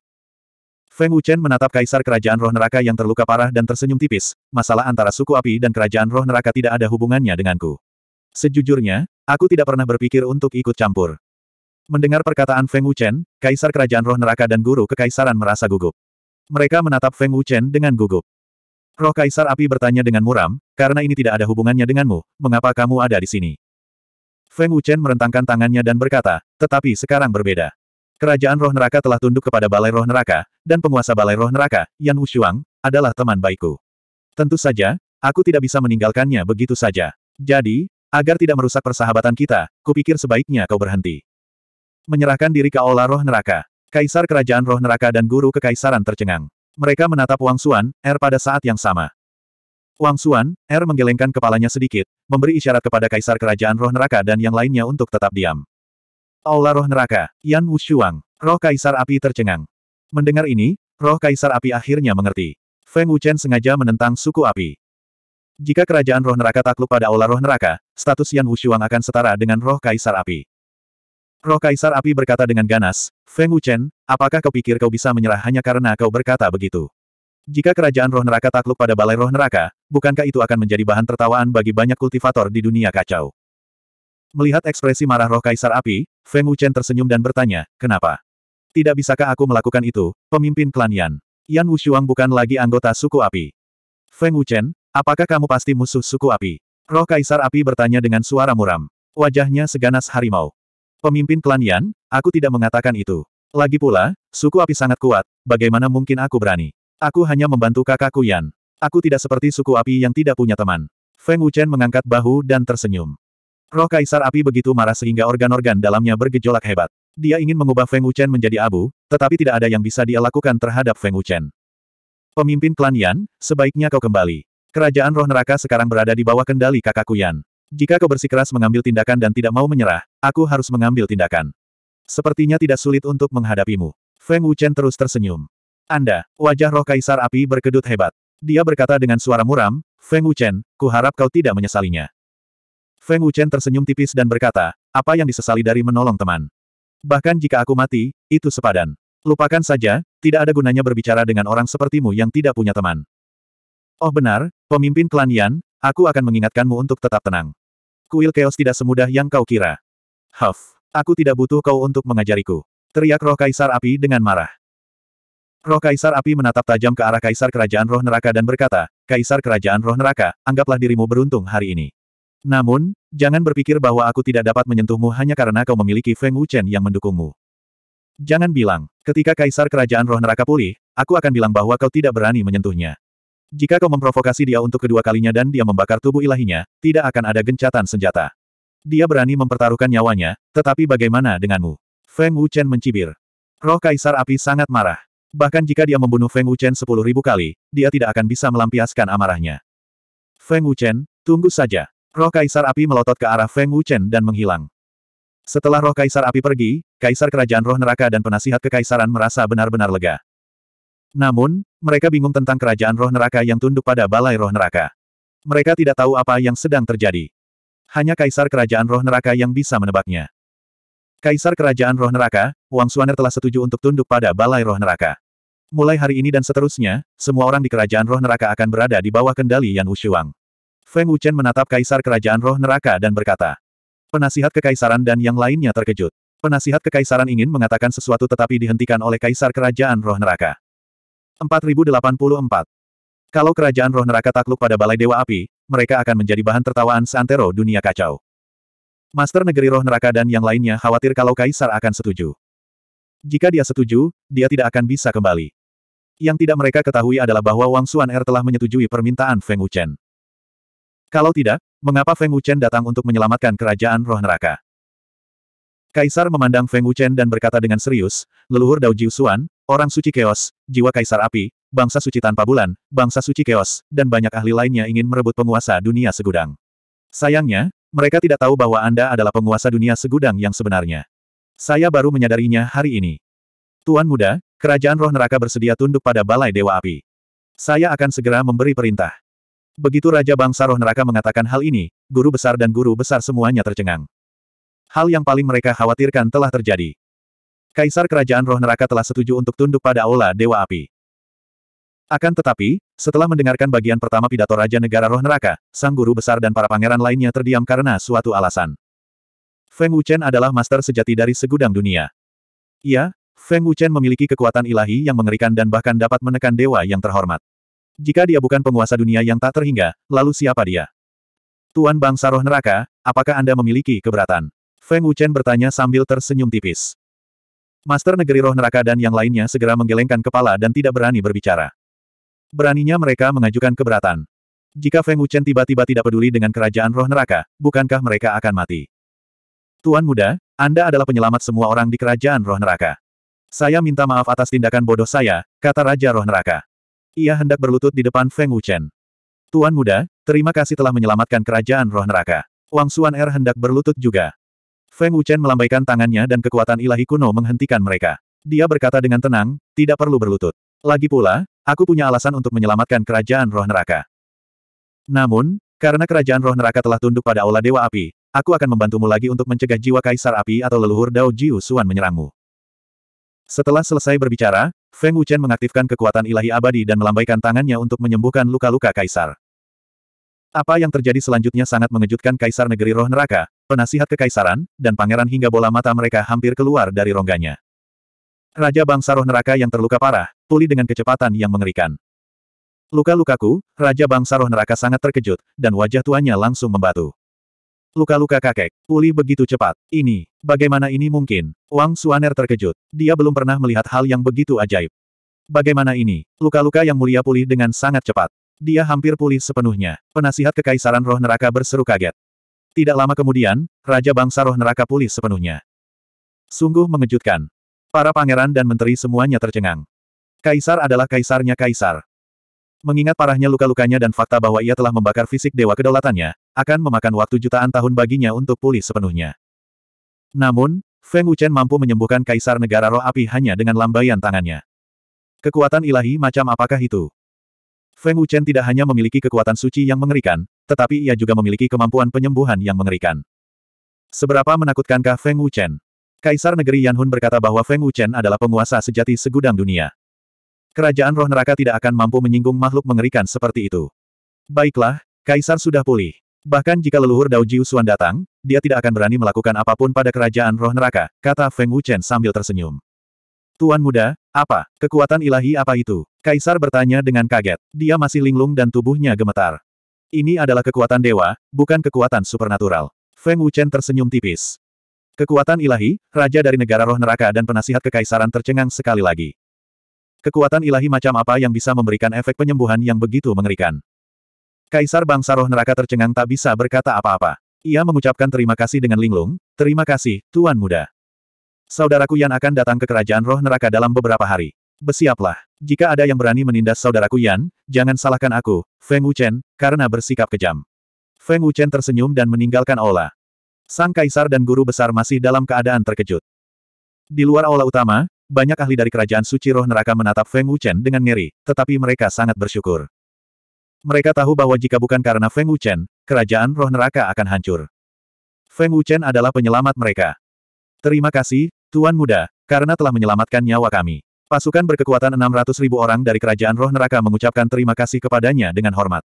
Feng Wuchen menatap kaisar kerajaan roh neraka yang terluka parah dan tersenyum tipis, masalah antara suku api dan kerajaan roh neraka tidak ada hubungannya denganku. Sejujurnya, aku tidak pernah berpikir untuk ikut campur. Mendengar perkataan Feng Wuchen, kaisar kerajaan roh neraka dan guru kekaisaran merasa gugup. Mereka menatap Feng Wuchen dengan gugup. Roh kaisar api bertanya dengan muram, karena ini tidak ada hubungannya denganmu, mengapa kamu ada di sini? Feng Wuchen merentangkan tangannya dan berkata, tetapi sekarang berbeda. Kerajaan roh neraka telah tunduk kepada balai roh neraka, dan penguasa balai roh neraka, Yan Wushuang, adalah teman baikku. Tentu saja, aku tidak bisa meninggalkannya begitu saja. Jadi, agar tidak merusak persahabatan kita, kupikir sebaiknya kau berhenti. Menyerahkan diri ke olah roh neraka. Kaisar kerajaan roh neraka dan guru kekaisaran tercengang. Mereka menatap Wang Suan, Er pada saat yang sama. Wang Xuan, Er menggelengkan kepalanya sedikit, memberi isyarat kepada Kaisar Kerajaan Roh Neraka dan yang lainnya untuk tetap diam. Aula Roh Neraka, Yan Wu Shuang, Roh Kaisar Api tercengang. Mendengar ini, Roh Kaisar Api akhirnya mengerti. Feng Wuchen sengaja menentang suku api. Jika Kerajaan Roh Neraka takluk pada Aula Roh Neraka, status Yan Wu Shuang akan setara dengan Roh Kaisar Api. Roh Kaisar Api berkata dengan ganas, Feng Wuchen, apakah kau pikir kau bisa menyerah hanya karena kau berkata begitu? Jika kerajaan roh neraka takluk pada balai roh neraka, bukankah itu akan menjadi bahan tertawaan bagi banyak kultivator di dunia kacau? Melihat ekspresi marah roh Kaisar Api, Feng Wuchen tersenyum dan bertanya, kenapa? Tidak bisakah aku melakukan itu, pemimpin klan Yan? Yan Wushuang bukan lagi anggota suku api. Feng Wuchen, apakah kamu pasti musuh suku api? Roh Kaisar Api bertanya dengan suara muram. Wajahnya seganas harimau. Pemimpin klan Yan, aku tidak mengatakan itu. Lagi pula, suku api sangat kuat, bagaimana mungkin aku berani? Aku hanya membantu kakakku Yan. Aku tidak seperti suku api yang tidak punya teman. Feng Wuchen mengangkat bahu dan tersenyum. Roh Kaisar Api begitu marah sehingga organ-organ dalamnya bergejolak hebat. Dia ingin mengubah Feng Wuchen menjadi abu, tetapi tidak ada yang bisa dia lakukan terhadap Feng Wuchen. Pemimpin klan Yan, sebaiknya kau kembali. Kerajaan roh neraka sekarang berada di bawah kendali kakakku Yan. Jika kau bersikeras mengambil tindakan dan tidak mau menyerah, aku harus mengambil tindakan. Sepertinya tidak sulit untuk menghadapimu. Feng Wuchen terus tersenyum. Anda, wajah roh kaisar api berkedut hebat. Dia berkata dengan suara muram, Feng Wuchen, ku harap kau tidak menyesalinya. Feng Wuchen tersenyum tipis dan berkata, apa yang disesali dari menolong teman? Bahkan jika aku mati, itu sepadan. Lupakan saja, tidak ada gunanya berbicara dengan orang sepertimu yang tidak punya teman. Oh benar, pemimpin klan Yan, aku akan mengingatkanmu untuk tetap tenang. Kuil Chaos tidak semudah yang kau kira. Huff, aku tidak butuh kau untuk mengajariku. Teriak roh kaisar api dengan marah. Roh Kaisar Api menatap tajam ke arah Kaisar Kerajaan Roh Neraka dan berkata, Kaisar Kerajaan Roh Neraka, anggaplah dirimu beruntung hari ini. Namun, jangan berpikir bahwa aku tidak dapat menyentuhmu hanya karena kau memiliki Feng Wuchen yang mendukungmu. Jangan bilang, ketika Kaisar Kerajaan Roh Neraka pulih, aku akan bilang bahwa kau tidak berani menyentuhnya. Jika kau memprovokasi dia untuk kedua kalinya dan dia membakar tubuh ilahinya, tidak akan ada gencatan senjata. Dia berani mempertaruhkan nyawanya, tetapi bagaimana denganmu? Feng Wuchen mencibir. Roh Kaisar Api sangat marah. Bahkan jika dia membunuh Feng Wuchen sepuluh ribu kali, dia tidak akan bisa melampiaskan amarahnya. Feng Wuchen, tunggu saja. Roh Kaisar Api melotot ke arah Feng Wuchen dan menghilang. Setelah roh Kaisar Api pergi, Kaisar Kerajaan Roh Neraka dan penasihat kekaisaran merasa benar-benar lega. Namun, mereka bingung tentang Kerajaan Roh Neraka yang tunduk pada Balai Roh Neraka. Mereka tidak tahu apa yang sedang terjadi. Hanya Kaisar Kerajaan Roh Neraka yang bisa menebaknya. Kaisar Kerajaan Roh Neraka, Wang Suaner telah setuju untuk tunduk pada Balai Roh Neraka. Mulai hari ini dan seterusnya, semua orang di Kerajaan Roh Neraka akan berada di bawah kendali Yan Wushuang. Feng Wuchen menatap Kaisar Kerajaan Roh Neraka dan berkata, Penasihat Kekaisaran dan yang lainnya terkejut. Penasihat Kekaisaran ingin mengatakan sesuatu tetapi dihentikan oleh Kaisar Kerajaan Roh Neraka. 4084. Kalau Kerajaan Roh Neraka takluk pada Balai Dewa Api, mereka akan menjadi bahan tertawaan Santero dunia kacau. Master Negeri Roh Neraka dan yang lainnya khawatir kalau Kaisar akan setuju. Jika dia setuju, dia tidak akan bisa kembali. Yang tidak mereka ketahui adalah bahwa Wang Suan Er telah menyetujui permintaan Feng Wuchen. Kalau tidak, mengapa Feng Wuchen datang untuk menyelamatkan kerajaan roh neraka? Kaisar memandang Feng Wuchen dan berkata dengan serius, leluhur Dao Jiu Suan, orang suci keos, jiwa kaisar api, bangsa suci tanpa bulan, bangsa suci keos, dan banyak ahli lainnya ingin merebut penguasa dunia segudang. Sayangnya, mereka tidak tahu bahwa Anda adalah penguasa dunia segudang yang sebenarnya. Saya baru menyadarinya hari ini. Tuan muda, kerajaan roh neraka bersedia tunduk pada balai Dewa Api. Saya akan segera memberi perintah. Begitu Raja Bangsa Roh Neraka mengatakan hal ini, guru besar dan guru besar semuanya tercengang. Hal yang paling mereka khawatirkan telah terjadi. Kaisar Kerajaan Roh Neraka telah setuju untuk tunduk pada Aula Dewa Api. Akan tetapi, setelah mendengarkan bagian pertama pidato Raja Negara Roh Neraka, sang guru besar dan para pangeran lainnya terdiam karena suatu alasan. Feng Wuchen adalah master sejati dari segudang dunia. Ia, Feng Wuchen memiliki kekuatan ilahi yang mengerikan dan bahkan dapat menekan dewa yang terhormat. Jika dia bukan penguasa dunia yang tak terhingga, lalu siapa dia? Tuan bangsa roh neraka, apakah Anda memiliki keberatan? Feng Wuchen bertanya sambil tersenyum tipis. Master negeri roh neraka dan yang lainnya segera menggelengkan kepala dan tidak berani berbicara. Beraninya mereka mengajukan keberatan. Jika Feng Wuchen tiba-tiba tidak peduli dengan kerajaan roh neraka, bukankah mereka akan mati? Tuan muda, Anda adalah penyelamat semua orang di kerajaan roh neraka. Saya minta maaf atas tindakan bodoh saya, kata Raja Roh Neraka. Ia hendak berlutut di depan Feng Wuchen. Tuan muda, terima kasih telah menyelamatkan kerajaan roh neraka. Wang Suan Er hendak berlutut juga. Feng Wuchen melambaikan tangannya dan kekuatan ilahi kuno menghentikan mereka. Dia berkata dengan tenang, tidak perlu berlutut. Lagi pula, aku punya alasan untuk menyelamatkan kerajaan roh neraka. Namun, karena kerajaan roh neraka telah tunduk pada Aula Dewa Api, aku akan membantumu lagi untuk mencegah jiwa Kaisar Api atau leluhur Dao Jiu Suan menyerangmu. Setelah selesai berbicara, Feng Wuchen mengaktifkan kekuatan ilahi abadi dan melambaikan tangannya untuk menyembuhkan luka-luka Kaisar. Apa yang terjadi selanjutnya sangat mengejutkan Kaisar Negeri Roh Neraka, penasihat kekaisaran, dan pangeran hingga bola mata mereka hampir keluar dari rongganya. Raja Bangsa Roh Neraka yang terluka parah, pulih dengan kecepatan yang mengerikan. Luka-lukaku, Raja Bangsa Roh Neraka sangat terkejut, dan wajah tuanya langsung membatu. Luka-luka kakek, pulih begitu cepat. Ini, bagaimana ini mungkin? Wang Suaner terkejut. Dia belum pernah melihat hal yang begitu ajaib. Bagaimana ini? Luka-luka yang mulia pulih dengan sangat cepat. Dia hampir pulih sepenuhnya. Penasihat Kekaisaran Roh Neraka berseru kaget. Tidak lama kemudian, Raja Bangsa Roh Neraka pulih sepenuhnya. Sungguh mengejutkan. Para pangeran dan menteri semuanya tercengang. Kaisar adalah kaisarnya kaisar. Mengingat parahnya luka-lukanya dan fakta bahwa ia telah membakar fisik dewa kedaulatannya, akan memakan waktu jutaan tahun baginya untuk pulih sepenuhnya. Namun, Feng Wuchen mampu menyembuhkan kaisar negara roh api hanya dengan lambaian tangannya. Kekuatan ilahi macam apakah itu? Feng Wuchen tidak hanya memiliki kekuatan suci yang mengerikan, tetapi ia juga memiliki kemampuan penyembuhan yang mengerikan. Seberapa menakutkankah Feng Wuchen? Kaisar negeri Yanhun berkata bahwa Feng Wuchen adalah penguasa sejati segudang dunia. Kerajaan roh neraka tidak akan mampu menyinggung makhluk mengerikan seperti itu. Baiklah, Kaisar sudah pulih. Bahkan jika leluhur Dao Jiu Suan datang, dia tidak akan berani melakukan apapun pada kerajaan roh neraka, kata Feng Wuchen sambil tersenyum. Tuan muda, apa? Kekuatan ilahi apa itu? Kaisar bertanya dengan kaget. Dia masih linglung dan tubuhnya gemetar. Ini adalah kekuatan dewa, bukan kekuatan supernatural. Feng Wuchen tersenyum tipis. Kekuatan ilahi, raja dari negara roh neraka dan penasihat kekaisaran tercengang sekali lagi. Kekuatan ilahi macam apa yang bisa memberikan efek penyembuhan yang begitu mengerikan? Kaisar bangsa roh neraka tercengang tak bisa berkata apa-apa. Ia mengucapkan terima kasih dengan linglung, terima kasih, Tuan Muda. Saudaraku Yan akan datang ke kerajaan roh neraka dalam beberapa hari. Besiaplah, Jika ada yang berani menindas saudaraku Yan, jangan salahkan aku, Feng Wuchen, karena bersikap kejam. Feng Wuchen tersenyum dan meninggalkan Ola. Sang kaisar dan guru besar masih dalam keadaan terkejut. Di luar aula utama, banyak ahli dari kerajaan suci roh neraka menatap Feng Wuchen dengan ngeri, tetapi mereka sangat bersyukur. Mereka tahu bahwa jika bukan karena Feng Wuchen, kerajaan roh neraka akan hancur. Feng Wuchen adalah penyelamat mereka. Terima kasih, Tuan Muda, karena telah menyelamatkan nyawa kami. Pasukan berkekuatan 600 ribu orang dari kerajaan roh neraka mengucapkan terima kasih kepadanya dengan hormat.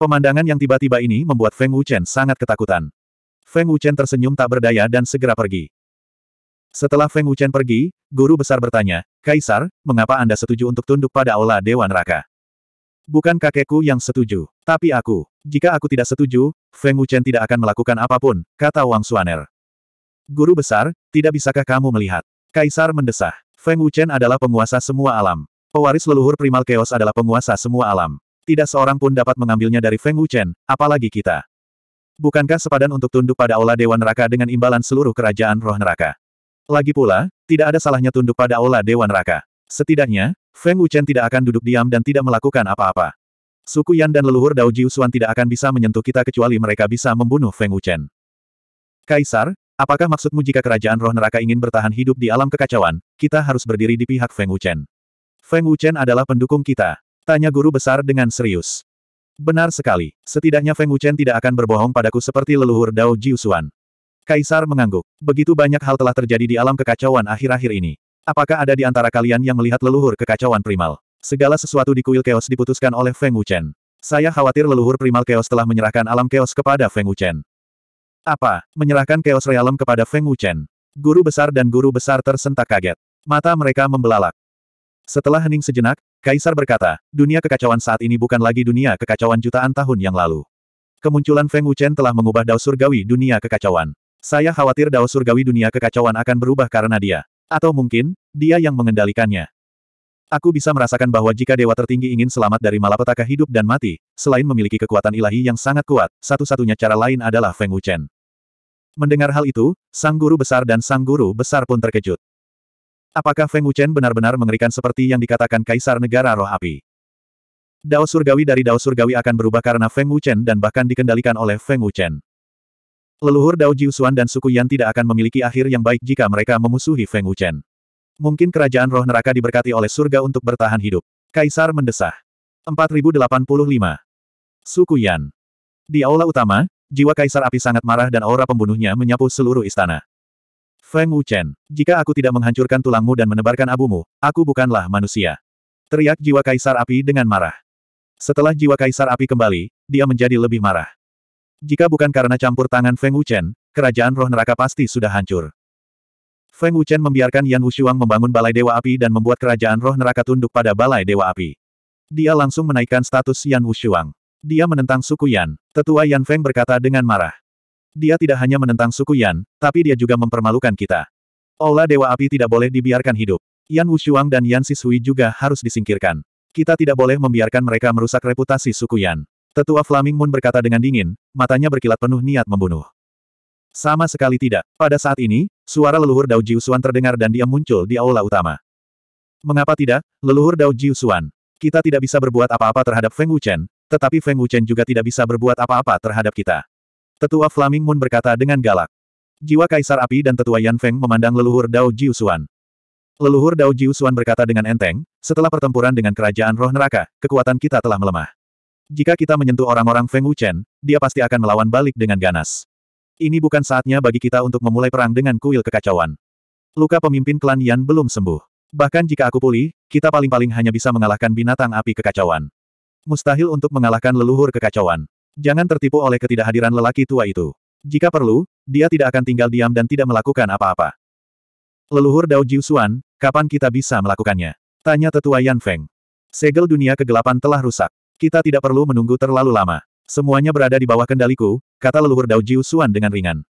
Pemandangan yang tiba-tiba ini membuat Feng Wuchen sangat ketakutan. Feng Wuchen tersenyum tak berdaya dan segera pergi. Setelah Feng Wuchen pergi, guru besar bertanya, Kaisar, mengapa Anda setuju untuk tunduk pada Aula Dewan Raka? Bukan kakekku yang setuju, tapi aku. Jika aku tidak setuju, Feng Wuchen tidak akan melakukan apapun, kata Wang Suaner. Guru besar, tidak bisakah kamu melihat? Kaisar mendesah. Feng Wuchen adalah penguasa semua alam. Pewaris leluhur primal chaos adalah penguasa semua alam. Tidak seorang pun dapat mengambilnya dari Feng Wuchen, apalagi kita. Bukankah sepadan untuk tunduk pada Aula Dewa Neraka dengan imbalan seluruh kerajaan roh neraka? Lagi pula, tidak ada salahnya tunduk pada Aula Dewa Neraka. Setidaknya, Feng Wuchen tidak akan duduk diam dan tidak melakukan apa-apa. Suku Yan dan leluhur Dao Jiusuan tidak akan bisa menyentuh kita kecuali mereka bisa membunuh Feng Wuchen. Kaisar, apakah maksudmu jika kerajaan roh neraka ingin bertahan hidup di alam kekacauan, kita harus berdiri di pihak Feng Wuchen? Feng Wuchen adalah pendukung kita. Tanya guru besar dengan serius. Benar sekali. Setidaknya Feng Wuchen tidak akan berbohong padaku seperti leluhur Dao Jiusuan. Kaisar mengangguk. Begitu banyak hal telah terjadi di alam kekacauan akhir-akhir ini. Apakah ada di antara kalian yang melihat leluhur kekacauan primal? Segala sesuatu di kuil keos diputuskan oleh Feng Wuchen. Saya khawatir leluhur primal keos telah menyerahkan alam keos kepada Feng Wuchen. Apa? Menyerahkan keos realem kepada Feng Wuchen? Guru besar dan guru besar tersentak kaget. Mata mereka membelalak. Setelah hening sejenak, Kaisar berkata, dunia kekacauan saat ini bukan lagi dunia kekacauan jutaan tahun yang lalu. Kemunculan Feng Wuchen telah mengubah Dao Surgawi dunia kekacauan. Saya khawatir Dao Surgawi dunia kekacauan akan berubah karena dia. Atau mungkin, dia yang mengendalikannya. Aku bisa merasakan bahwa jika dewa tertinggi ingin selamat dari malapetaka hidup dan mati, selain memiliki kekuatan ilahi yang sangat kuat, satu-satunya cara lain adalah Feng Wuchen. Mendengar hal itu, sang guru besar dan sang guru besar pun terkejut. Apakah Feng Wuchen benar-benar mengerikan seperti yang dikatakan Kaisar Negara Roh Api? Dao surgawi dari Dao surgawi akan berubah karena Feng Wuchen dan bahkan dikendalikan oleh Feng Wuchen. Leluhur Dao Jiusuan dan suku Yan tidak akan memiliki akhir yang baik jika mereka memusuhi Feng Wuchen. Mungkin kerajaan roh neraka diberkati oleh surga untuk bertahan hidup. Kaisar mendesah. 4085. Suku Yan. Di aula utama, jiwa Kaisar Api sangat marah dan aura pembunuhnya menyapu seluruh istana. Feng Wuchen, jika aku tidak menghancurkan tulangmu dan menebarkan abumu, aku bukanlah manusia. Teriak jiwa kaisar api dengan marah. Setelah jiwa kaisar api kembali, dia menjadi lebih marah. Jika bukan karena campur tangan Feng Wuchen, kerajaan roh neraka pasti sudah hancur. Feng Wuchen membiarkan Yan Wushuang membangun balai dewa api dan membuat kerajaan roh neraka tunduk pada balai dewa api. Dia langsung menaikkan status Yan Wushuang. Dia menentang suku Yan. Tetua Yan Feng berkata dengan marah. Dia tidak hanya menentang suku Yan, tapi dia juga mempermalukan kita. Ola Dewa Api tidak boleh dibiarkan hidup. Yan Wushuang dan Yan Sisui juga harus disingkirkan. Kita tidak boleh membiarkan mereka merusak reputasi suku Yan. Tetua Flaming Moon berkata dengan dingin, matanya berkilat penuh niat membunuh. Sama sekali tidak. Pada saat ini, suara leluhur Dao Jiusuan terdengar dan dia muncul di aula utama. Mengapa tidak, leluhur Dao Jiusuan? Kita tidak bisa berbuat apa-apa terhadap Feng Wuchen, tetapi Feng Wuchen juga tidak bisa berbuat apa-apa terhadap kita. Tetua Flaming Moon berkata dengan galak. Jiwa Kaisar Api dan Tetua Yan Feng memandang leluhur Dao Jiusuan. Leluhur Dao Jiusuan berkata dengan enteng, setelah pertempuran dengan kerajaan roh neraka, kekuatan kita telah melemah. Jika kita menyentuh orang-orang Feng Wuchen, dia pasti akan melawan balik dengan ganas. Ini bukan saatnya bagi kita untuk memulai perang dengan kuil kekacauan. Luka pemimpin klan Yan belum sembuh. Bahkan jika aku pulih, kita paling-paling hanya bisa mengalahkan binatang api kekacauan. Mustahil untuk mengalahkan leluhur kekacauan. Jangan tertipu oleh ketidakhadiran lelaki tua itu. Jika perlu, dia tidak akan tinggal diam dan tidak melakukan apa-apa. Leluhur Dao Jiusuan, kapan kita bisa melakukannya? Tanya tetua Yan Feng. Segel dunia kegelapan telah rusak. Kita tidak perlu menunggu terlalu lama. Semuanya berada di bawah kendaliku, kata leluhur Dao Jiusuan dengan ringan.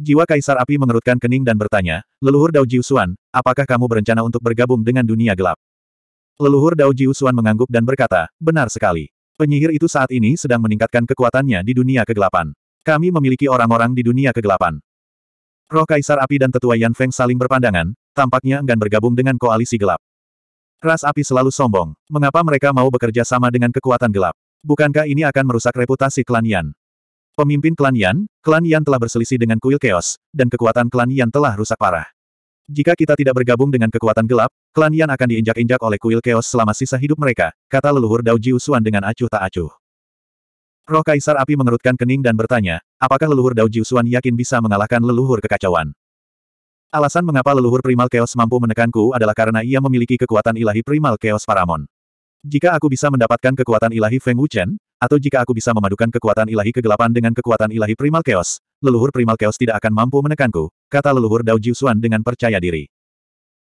Jiwa Kaisar Api mengerutkan kening dan bertanya, Leluhur Dao Jiusuan, apakah kamu berencana untuk bergabung dengan dunia gelap? Leluhur Dao Jiusuan mengangguk dan berkata, benar sekali. Penyihir itu saat ini sedang meningkatkan kekuatannya di dunia kegelapan. Kami memiliki orang-orang di dunia kegelapan. Roh Kaisar Api dan Tetua Yan Feng saling berpandangan, tampaknya enggan bergabung dengan koalisi gelap. Ras api selalu sombong. Mengapa mereka mau bekerja sama dengan kekuatan gelap? Bukankah ini akan merusak reputasi klan Yan? Pemimpin klan Yan, klan Yan telah berselisih dengan kuil Chaos, dan kekuatan klan Yan telah rusak parah. Jika kita tidak bergabung dengan kekuatan gelap, klan Yan akan diinjak-injak oleh kuil keos selama sisa hidup mereka, kata leluhur Dao Jiu dengan acuh tak acuh. Roh Kaisar Api mengerutkan kening dan bertanya, apakah leluhur Dao Jiu yakin bisa mengalahkan leluhur kekacauan? Alasan mengapa leluhur primal keos mampu menekanku adalah karena ia memiliki kekuatan ilahi primal keos paramon. Jika aku bisa mendapatkan kekuatan ilahi Feng Wuchen, atau jika aku bisa memadukan kekuatan ilahi kegelapan dengan kekuatan ilahi primal keos, leluhur primal chaos tidak akan mampu menekanku, kata leluhur Dao Jiusuan dengan percaya diri.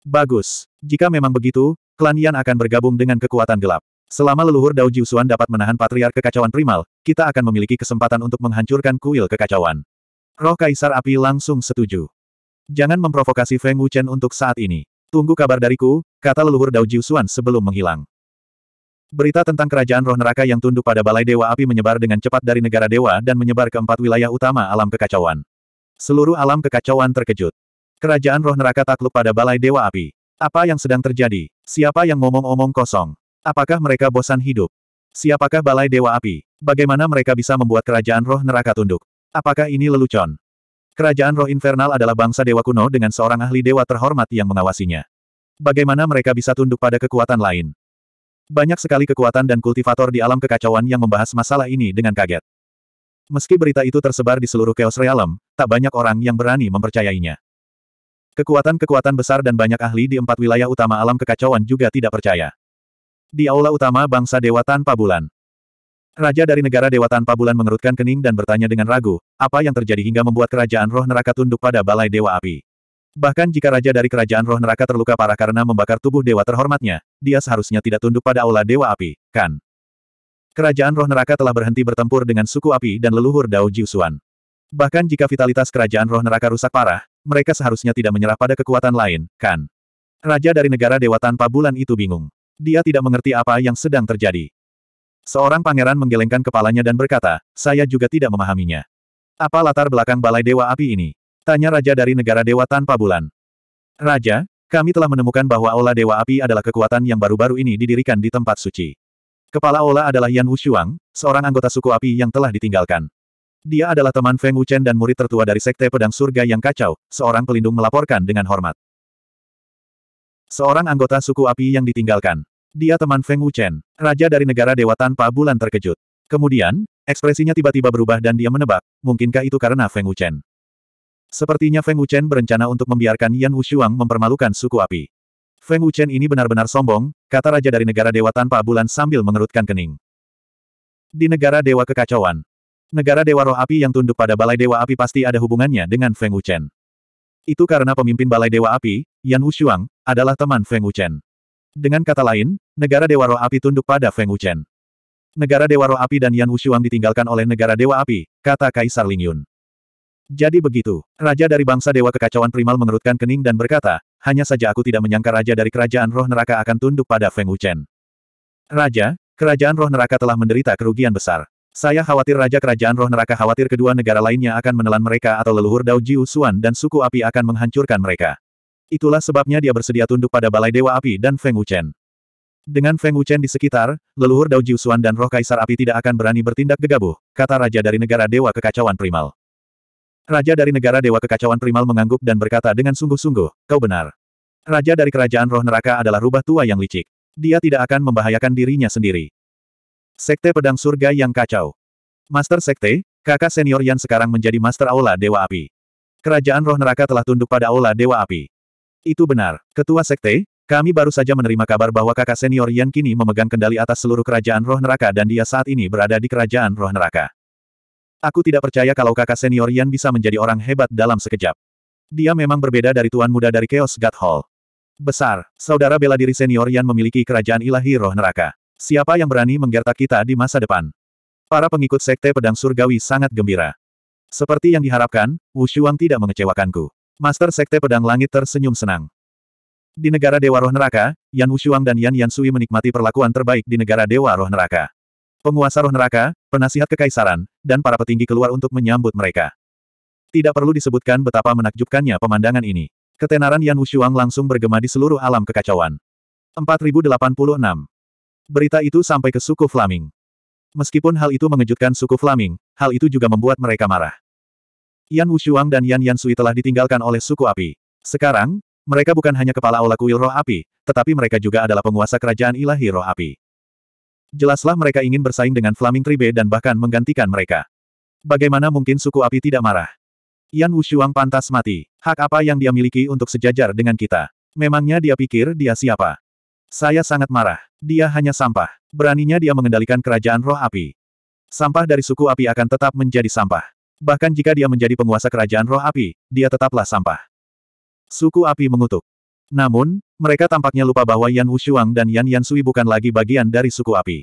Bagus. Jika memang begitu, klan Yan akan bergabung dengan kekuatan gelap. Selama leluhur Dao Jiusuan dapat menahan patriark kekacauan primal, kita akan memiliki kesempatan untuk menghancurkan kuil kekacauan. Roh Kaisar Api langsung setuju. Jangan memprovokasi Feng Wuchen untuk saat ini. Tunggu kabar dariku, kata leluhur Dao Jiusuan sebelum menghilang. Berita tentang kerajaan roh neraka yang tunduk pada Balai Dewa Api menyebar dengan cepat dari negara dewa dan menyebar ke empat wilayah utama alam kekacauan. Seluruh alam kekacauan terkejut. Kerajaan roh neraka takluk pada Balai Dewa Api. Apa yang sedang terjadi? Siapa yang ngomong ngomong kosong? Apakah mereka bosan hidup? Siapakah Balai Dewa Api? Bagaimana mereka bisa membuat kerajaan roh neraka tunduk? Apakah ini lelucon? Kerajaan roh infernal adalah bangsa dewa kuno dengan seorang ahli dewa terhormat yang mengawasinya. Bagaimana mereka bisa tunduk pada kekuatan lain? Banyak sekali kekuatan dan kultivator di alam kekacauan yang membahas masalah ini dengan kaget. Meski berita itu tersebar di seluruh Chaos Realm, tak banyak orang yang berani mempercayainya. Kekuatan-kekuatan besar dan banyak ahli di empat wilayah utama alam kekacauan juga tidak percaya. Di aula utama bangsa Dewa Tanpa Bulan. Raja dari negara Dewa Tanpa Bulan mengerutkan kening dan bertanya dengan ragu, apa yang terjadi hingga membuat kerajaan roh neraka tunduk pada balai Dewa Api. Bahkan jika raja dari kerajaan roh neraka terluka parah karena membakar tubuh dewa terhormatnya, dia seharusnya tidak tunduk pada aula dewa api, kan? Kerajaan roh neraka telah berhenti bertempur dengan suku api dan leluhur Dao Jiusuan. Bahkan jika vitalitas kerajaan roh neraka rusak parah, mereka seharusnya tidak menyerah pada kekuatan lain, kan? Raja dari negara dewa tanpa bulan itu bingung. Dia tidak mengerti apa yang sedang terjadi. Seorang pangeran menggelengkan kepalanya dan berkata, saya juga tidak memahaminya. Apa latar belakang balai dewa api ini? Tanya Raja dari negara Dewa Tanpa Bulan. Raja, kami telah menemukan bahwa Aula Dewa Api adalah kekuatan yang baru-baru ini didirikan di tempat suci. Kepala Aula adalah Yan Wushuang, seorang anggota suku api yang telah ditinggalkan. Dia adalah teman Feng Wuchen dan murid tertua dari Sekte Pedang Surga yang kacau, seorang pelindung melaporkan dengan hormat. Seorang anggota suku api yang ditinggalkan. Dia teman Feng Wuchen, raja dari negara dewa tanpa bulan terkejut. Kemudian, ekspresinya tiba-tiba berubah dan dia menebak, mungkinkah itu karena Feng Wuchen? Sepertinya Feng Wuchen berencana untuk membiarkan Yan Wushuang mempermalukan suku api. Feng Wuchen ini benar-benar sombong, kata Raja dari Negara Dewa tanpa bulan sambil mengerutkan kening. Di Negara Dewa Kekacauan, Negara Dewa Roh Api yang tunduk pada Balai Dewa Api pasti ada hubungannya dengan Feng Wuchen. Itu karena pemimpin Balai Dewa Api, Yan Wushuang, adalah teman Feng Wuchen. Dengan kata lain, Negara Dewa Roh Api tunduk pada Feng Wuchen. Negara Dewa Roh Api dan Yan Wushuang ditinggalkan oleh Negara Dewa Api, kata Kaisar Lingyun. Jadi begitu, raja dari bangsa dewa kekacauan primal mengerutkan kening dan berkata, hanya saja aku tidak menyangka raja dari kerajaan roh neraka akan tunduk pada Feng Wuchen. Raja, kerajaan roh neraka telah menderita kerugian besar. Saya khawatir raja kerajaan roh neraka khawatir kedua negara lainnya akan menelan mereka atau leluhur Dao Jiu Suan dan suku api akan menghancurkan mereka. Itulah sebabnya dia bersedia tunduk pada Balai Dewa Api dan Feng Wuchen. Dengan Feng Wuchen di sekitar, leluhur Dao Jiu Suan dan roh kaisar api tidak akan berani bertindak gegabah, kata raja dari negara dewa kekacauan primal. Raja dari negara Dewa Kekacauan Primal mengangguk dan berkata dengan sungguh-sungguh, kau benar. Raja dari kerajaan roh neraka adalah rubah tua yang licik. Dia tidak akan membahayakan dirinya sendiri. Sekte Pedang Surga yang Kacau Master Sekte, kakak senior Yan sekarang menjadi Master Aula Dewa Api. Kerajaan roh neraka telah tunduk pada Aula Dewa Api. Itu benar, Ketua Sekte, kami baru saja menerima kabar bahwa kakak senior Yan kini memegang kendali atas seluruh kerajaan roh neraka dan dia saat ini berada di kerajaan roh neraka. Aku tidak percaya kalau kakak senior Yan bisa menjadi orang hebat dalam sekejap. Dia memang berbeda dari tuan muda dari Chaos God Hall. Besar, saudara bela diri senior Yan memiliki kerajaan ilahi roh neraka. Siapa yang berani menggertak kita di masa depan? Para pengikut sekte pedang surgawi sangat gembira. Seperti yang diharapkan, Wu Shuang tidak mengecewakanku. Master Sekte Pedang Langit tersenyum senang. Di negara Dewa Roh Neraka, Yan Wushuang dan Yan Yan Sui menikmati perlakuan terbaik di negara Dewa Roh Neraka penguasa roh neraka, penasihat kekaisaran, dan para petinggi keluar untuk menyambut mereka. Tidak perlu disebutkan betapa menakjubkannya pemandangan ini. Ketenaran Yan Wushuang langsung bergema di seluruh alam kekacauan. 4086. Berita itu sampai ke suku Flaming. Meskipun hal itu mengejutkan suku Flaming, hal itu juga membuat mereka marah. Yan Wushuang dan Yan Yan Sui telah ditinggalkan oleh suku api. Sekarang, mereka bukan hanya kepala aula kuil roh api, tetapi mereka juga adalah penguasa kerajaan ilahi roh api. Jelaslah mereka ingin bersaing dengan Flaming Tribe dan bahkan menggantikan mereka. Bagaimana mungkin suku api tidak marah? Yan Wushuang pantas mati. Hak apa yang dia miliki untuk sejajar dengan kita? Memangnya dia pikir dia siapa? Saya sangat marah. Dia hanya sampah. Beraninya dia mengendalikan kerajaan roh api. Sampah dari suku api akan tetap menjadi sampah. Bahkan jika dia menjadi penguasa kerajaan roh api, dia tetaplah sampah. Suku api mengutuk. Namun, mereka tampaknya lupa bahwa Yan Wushuang dan Yan Yan Sui bukan lagi bagian dari suku api.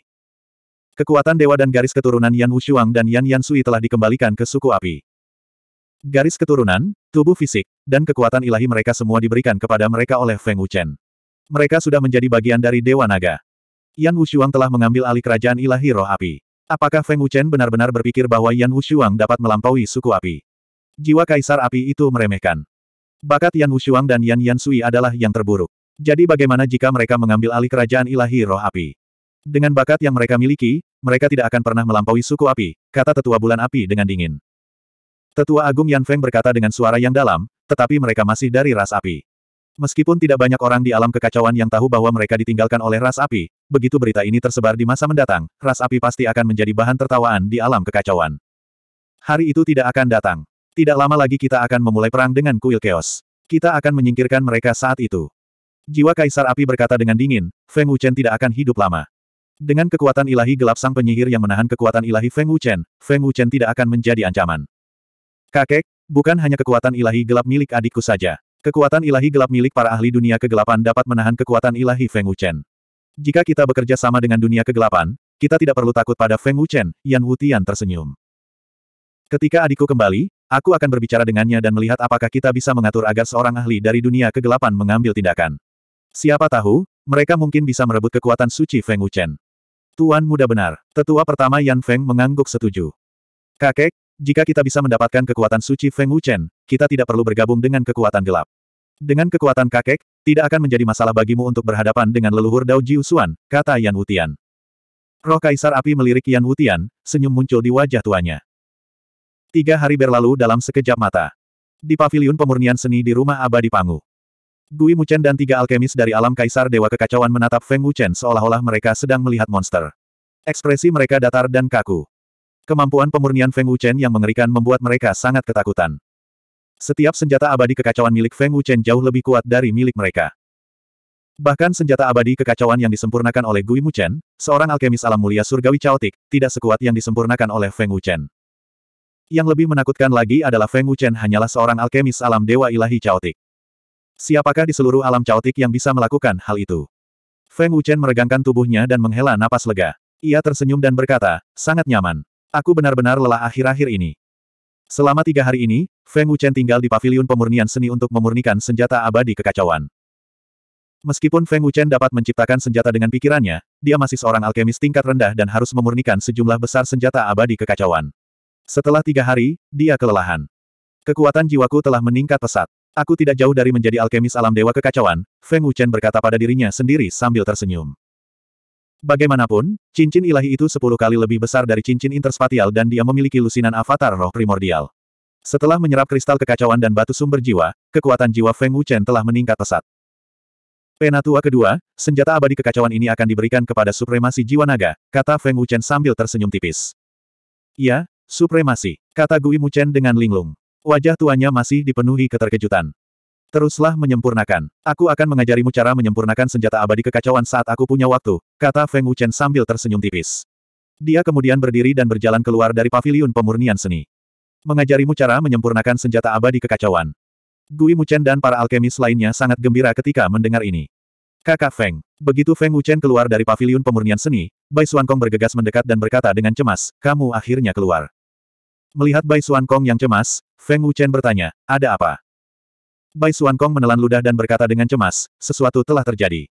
Kekuatan dewa dan garis keturunan Yan Wushuang dan Yan Yan Sui telah dikembalikan ke suku api. Garis keturunan, tubuh fisik, dan kekuatan ilahi mereka semua diberikan kepada mereka oleh Feng Wuchen. Mereka sudah menjadi bagian dari Dewa Naga. Yan Wushuang telah mengambil alih kerajaan ilahi roh api. Apakah Feng Wuchen benar-benar berpikir bahwa Yan Wushuang dapat melampaui suku api? Jiwa kaisar api itu meremehkan. Bakat Yan Wushuang dan Yan Yan Sui adalah yang terburuk. Jadi bagaimana jika mereka mengambil alih kerajaan ilahi roh api? Dengan bakat yang mereka miliki, mereka tidak akan pernah melampaui suku api, kata tetua bulan api dengan dingin. Tetua Agung Yan Feng berkata dengan suara yang dalam, tetapi mereka masih dari ras api. Meskipun tidak banyak orang di alam kekacauan yang tahu bahwa mereka ditinggalkan oleh ras api, begitu berita ini tersebar di masa mendatang, ras api pasti akan menjadi bahan tertawaan di alam kekacauan. Hari itu tidak akan datang. Tidak lama lagi kita akan memulai perang dengan kuil keos. Kita akan menyingkirkan mereka saat itu. Jiwa Kaisar Api berkata dengan dingin, Feng Wuchen tidak akan hidup lama. Dengan kekuatan ilahi gelap sang penyihir yang menahan kekuatan ilahi Feng Wuchen, Feng Wuchen tidak akan menjadi ancaman. Kakek, bukan hanya kekuatan ilahi gelap milik adikku saja. Kekuatan ilahi gelap milik para ahli dunia kegelapan dapat menahan kekuatan ilahi Feng Wuchen. Jika kita bekerja sama dengan dunia kegelapan, kita tidak perlu takut pada Feng Wuchen, Yan Wutian tersenyum. Ketika adikku kembali, Aku akan berbicara dengannya dan melihat apakah kita bisa mengatur agar seorang ahli dari dunia kegelapan mengambil tindakan. Siapa tahu, mereka mungkin bisa merebut kekuatan suci Feng Wuchen. Tuan muda benar, tetua pertama Yan Feng mengangguk setuju. Kakek, jika kita bisa mendapatkan kekuatan suci Feng Wuchen, kita tidak perlu bergabung dengan kekuatan gelap. Dengan kekuatan kakek, tidak akan menjadi masalah bagimu untuk berhadapan dengan leluhur Dao Jiusuan, kata Yan Wutian. Roh Kaisar Api melirik Yan Wutian, senyum muncul di wajah tuanya. Tiga hari berlalu dalam sekejap mata. Di paviliun pemurnian seni di rumah abadi Pangu. Gui Muchen dan tiga alkemis dari alam kaisar dewa kekacauan menatap Feng Wuchen seolah-olah mereka sedang melihat monster. Ekspresi mereka datar dan kaku. Kemampuan pemurnian Feng Wuchen yang mengerikan membuat mereka sangat ketakutan. Setiap senjata abadi kekacauan milik Feng Wuchen jauh lebih kuat dari milik mereka. Bahkan senjata abadi kekacauan yang disempurnakan oleh Gui Muchen, seorang alkemis alam mulia surgawi caotik, tidak sekuat yang disempurnakan oleh Feng Wuchen. Yang lebih menakutkan lagi adalah Feng Wuchen hanyalah seorang alkemis alam dewa ilahi caotik. Siapakah di seluruh alam caotik yang bisa melakukan hal itu? Feng Wuchen meregangkan tubuhnya dan menghela napas lega. Ia tersenyum dan berkata, sangat nyaman. Aku benar-benar lelah akhir-akhir ini. Selama tiga hari ini, Feng Wuchen tinggal di paviliun pemurnian seni untuk memurnikan senjata abadi kekacauan. Meskipun Feng Wuchen dapat menciptakan senjata dengan pikirannya, dia masih seorang alkemis tingkat rendah dan harus memurnikan sejumlah besar senjata abadi kekacauan. Setelah tiga hari, dia kelelahan. Kekuatan jiwaku telah meningkat pesat. Aku tidak jauh dari menjadi alkemis alam dewa kekacauan, Feng Wuchen berkata pada dirinya sendiri sambil tersenyum. Bagaimanapun, cincin ilahi itu sepuluh kali lebih besar dari cincin interspatial dan dia memiliki lusinan avatar roh primordial. Setelah menyerap kristal kekacauan dan batu sumber jiwa, kekuatan jiwa Feng Wuchen telah meningkat pesat. Penatua kedua, senjata abadi kekacauan ini akan diberikan kepada supremasi jiwa naga, kata Feng Wuchen sambil tersenyum tipis. Iya, Supremasi, kata Gui Muchen dengan linglung. Wajah tuanya masih dipenuhi keterkejutan. Teruslah menyempurnakan. Aku akan mengajarimu cara menyempurnakan senjata abadi kekacauan saat aku punya waktu, kata Feng Wuchen sambil tersenyum tipis. Dia kemudian berdiri dan berjalan keluar dari paviliun pemurnian seni. Mengajarimu cara menyempurnakan senjata abadi kekacauan. Gui Muchen dan para alkemis lainnya sangat gembira ketika mendengar ini. Kakak Feng. Begitu Feng Wuchen keluar dari paviliun pemurnian seni, Bai Suankong bergegas mendekat dan berkata dengan cemas, kamu akhirnya keluar. Melihat Bai Xuan Kong yang cemas, Feng Wuchen bertanya, ada apa? Bai Xuan Kong menelan ludah dan berkata dengan cemas, sesuatu telah terjadi.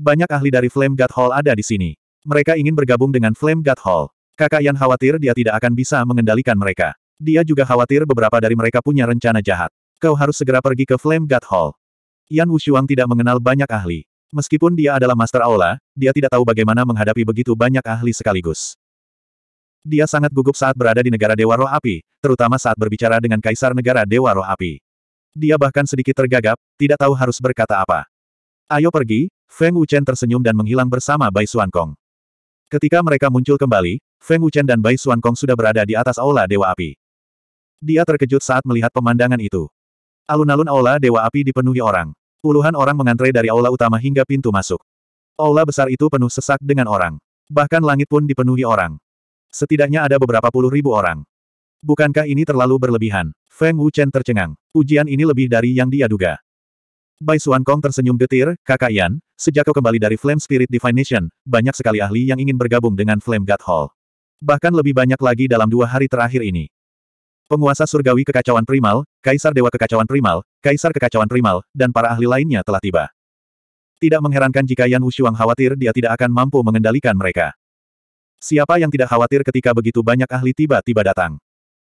Banyak ahli dari Flame God Hall ada di sini. Mereka ingin bergabung dengan Flame God Hall. Kakak Yan khawatir dia tidak akan bisa mengendalikan mereka. Dia juga khawatir beberapa dari mereka punya rencana jahat. Kau harus segera pergi ke Flame God Hall. Yan Wushuang tidak mengenal banyak ahli. Meskipun dia adalah Master Aula, dia tidak tahu bagaimana menghadapi begitu banyak ahli sekaligus. Dia sangat gugup saat berada di negara Dewa Roh Api, terutama saat berbicara dengan Kaisar Negara Dewa Roh Api. Dia bahkan sedikit tergagap, tidak tahu harus berkata apa. Ayo pergi, Feng Wuchen tersenyum dan menghilang bersama Bai Suankong. Ketika mereka muncul kembali, Feng Wuchen dan Bai Suankong sudah berada di atas Aula Dewa Api. Dia terkejut saat melihat pemandangan itu. Alun-alun Aula Dewa Api dipenuhi orang. Puluhan orang mengantre dari aula utama hingga pintu masuk. Aula besar itu penuh sesak dengan orang. Bahkan langit pun dipenuhi orang. Setidaknya ada beberapa puluh ribu orang. Bukankah ini terlalu berlebihan? Feng Wuchen tercengang. Ujian ini lebih dari yang dia duga. Bai Xuan Kong tersenyum getir, kakak Yan, sejak kau kembali dari Flame Spirit Divination, banyak sekali ahli yang ingin bergabung dengan Flame God Hall. Bahkan lebih banyak lagi dalam dua hari terakhir ini. Penguasa surgawi kekacauan primal, kaisar dewa kekacauan primal, kaisar kekacauan primal, dan para ahli lainnya telah tiba. Tidak mengherankan jika Yan Wushuang khawatir dia tidak akan mampu mengendalikan mereka. Siapa yang tidak khawatir ketika begitu banyak ahli tiba-tiba datang?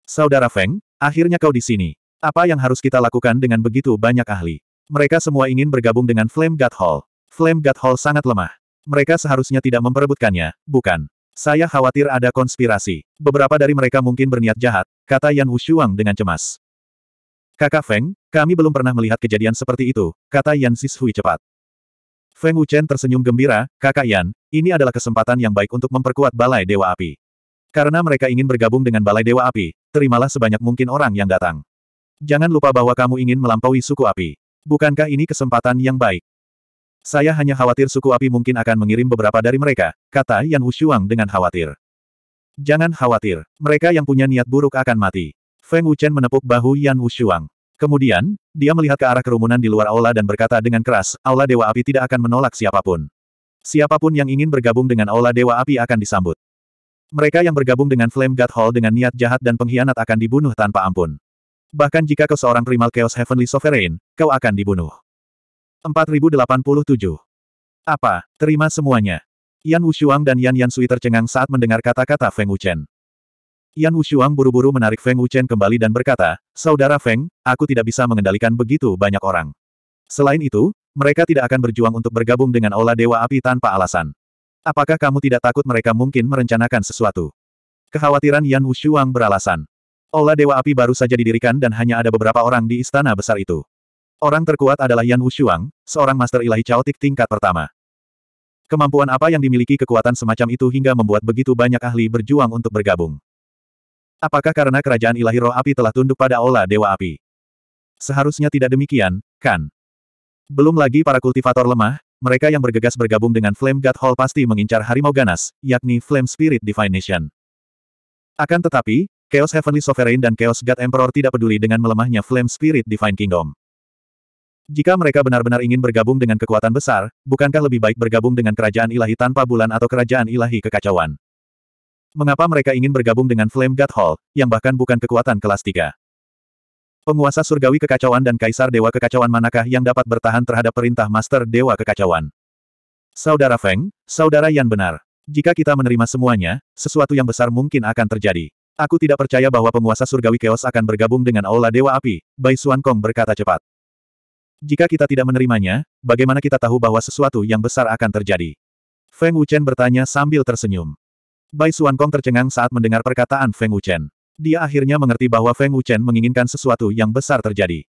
Saudara Feng, akhirnya kau di sini. Apa yang harus kita lakukan dengan begitu banyak ahli? Mereka semua ingin bergabung dengan Flame God Hall. Flame God Hall sangat lemah. Mereka seharusnya tidak memperebutkannya, bukan? Saya khawatir ada konspirasi. Beberapa dari mereka mungkin berniat jahat, kata Yan Wushuang dengan cemas. Kakak Feng, kami belum pernah melihat kejadian seperti itu, kata Yan Sishui cepat. Feng Wuchen tersenyum gembira, kakak Yan, ini adalah kesempatan yang baik untuk memperkuat Balai Dewa Api. Karena mereka ingin bergabung dengan Balai Dewa Api, terimalah sebanyak mungkin orang yang datang. Jangan lupa bahwa kamu ingin melampaui suku api. Bukankah ini kesempatan yang baik? Saya hanya khawatir suku api mungkin akan mengirim beberapa dari mereka, kata Yan Wushuang dengan khawatir. Jangan khawatir, mereka yang punya niat buruk akan mati. Feng Wuchen menepuk bahu Yan Wushuang. Kemudian, dia melihat ke arah kerumunan di luar aula dan berkata dengan keras, Aula Dewa Api tidak akan menolak siapapun. Siapapun yang ingin bergabung dengan Aula Dewa Api akan disambut. Mereka yang bergabung dengan Flame God Hall dengan niat jahat dan pengkhianat akan dibunuh tanpa ampun. Bahkan jika kau seorang primal Chaos Heavenly Sovereign, kau akan dibunuh. 4087. Apa, terima semuanya. Yan Wushuang dan Yan Yan Sui tercengang saat mendengar kata-kata Feng Wuchen. Yan Wushuang buru-buru menarik Feng Wuchen kembali dan berkata, Saudara Feng, aku tidak bisa mengendalikan begitu banyak orang. Selain itu, mereka tidak akan berjuang untuk bergabung dengan Aula Dewa Api tanpa alasan. Apakah kamu tidak takut mereka mungkin merencanakan sesuatu? Kekhawatiran Yan Wushuang beralasan. Aula Dewa Api baru saja didirikan dan hanya ada beberapa orang di istana besar itu. Orang terkuat adalah Yan Wushuang, seorang master ilahi caotik tingkat pertama. Kemampuan apa yang dimiliki kekuatan semacam itu hingga membuat begitu banyak ahli berjuang untuk bergabung. Apakah karena kerajaan ilahi roh api telah tunduk pada Ola dewa api? Seharusnya tidak demikian, kan? Belum lagi para kultivator lemah, mereka yang bergegas bergabung dengan Flame God Hall pasti mengincar harimau ganas, yakni Flame Spirit Divine Nation. Akan tetapi, Chaos Heavenly Sovereign dan Chaos God Emperor tidak peduli dengan melemahnya Flame Spirit Divine Kingdom. Jika mereka benar-benar ingin bergabung dengan kekuatan besar, bukankah lebih baik bergabung dengan kerajaan ilahi tanpa bulan atau kerajaan ilahi kekacauan? Mengapa mereka ingin bergabung dengan Flame God Hall, yang bahkan bukan kekuatan kelas 3? Penguasa surgawi kekacauan dan kaisar dewa kekacauan manakah yang dapat bertahan terhadap perintah master dewa kekacauan? Saudara Feng, saudara Yan benar. Jika kita menerima semuanya, sesuatu yang besar mungkin akan terjadi. Aku tidak percaya bahwa penguasa surgawi keos akan bergabung dengan Aula Dewa Api, Bai Xuan Kong berkata cepat. Jika kita tidak menerimanya, bagaimana kita tahu bahwa sesuatu yang besar akan terjadi? Feng Wuchen bertanya sambil tersenyum. Bai Kong tercengang saat mendengar perkataan Feng Wuchen. Dia akhirnya mengerti bahwa Feng Wuchen menginginkan sesuatu yang besar terjadi.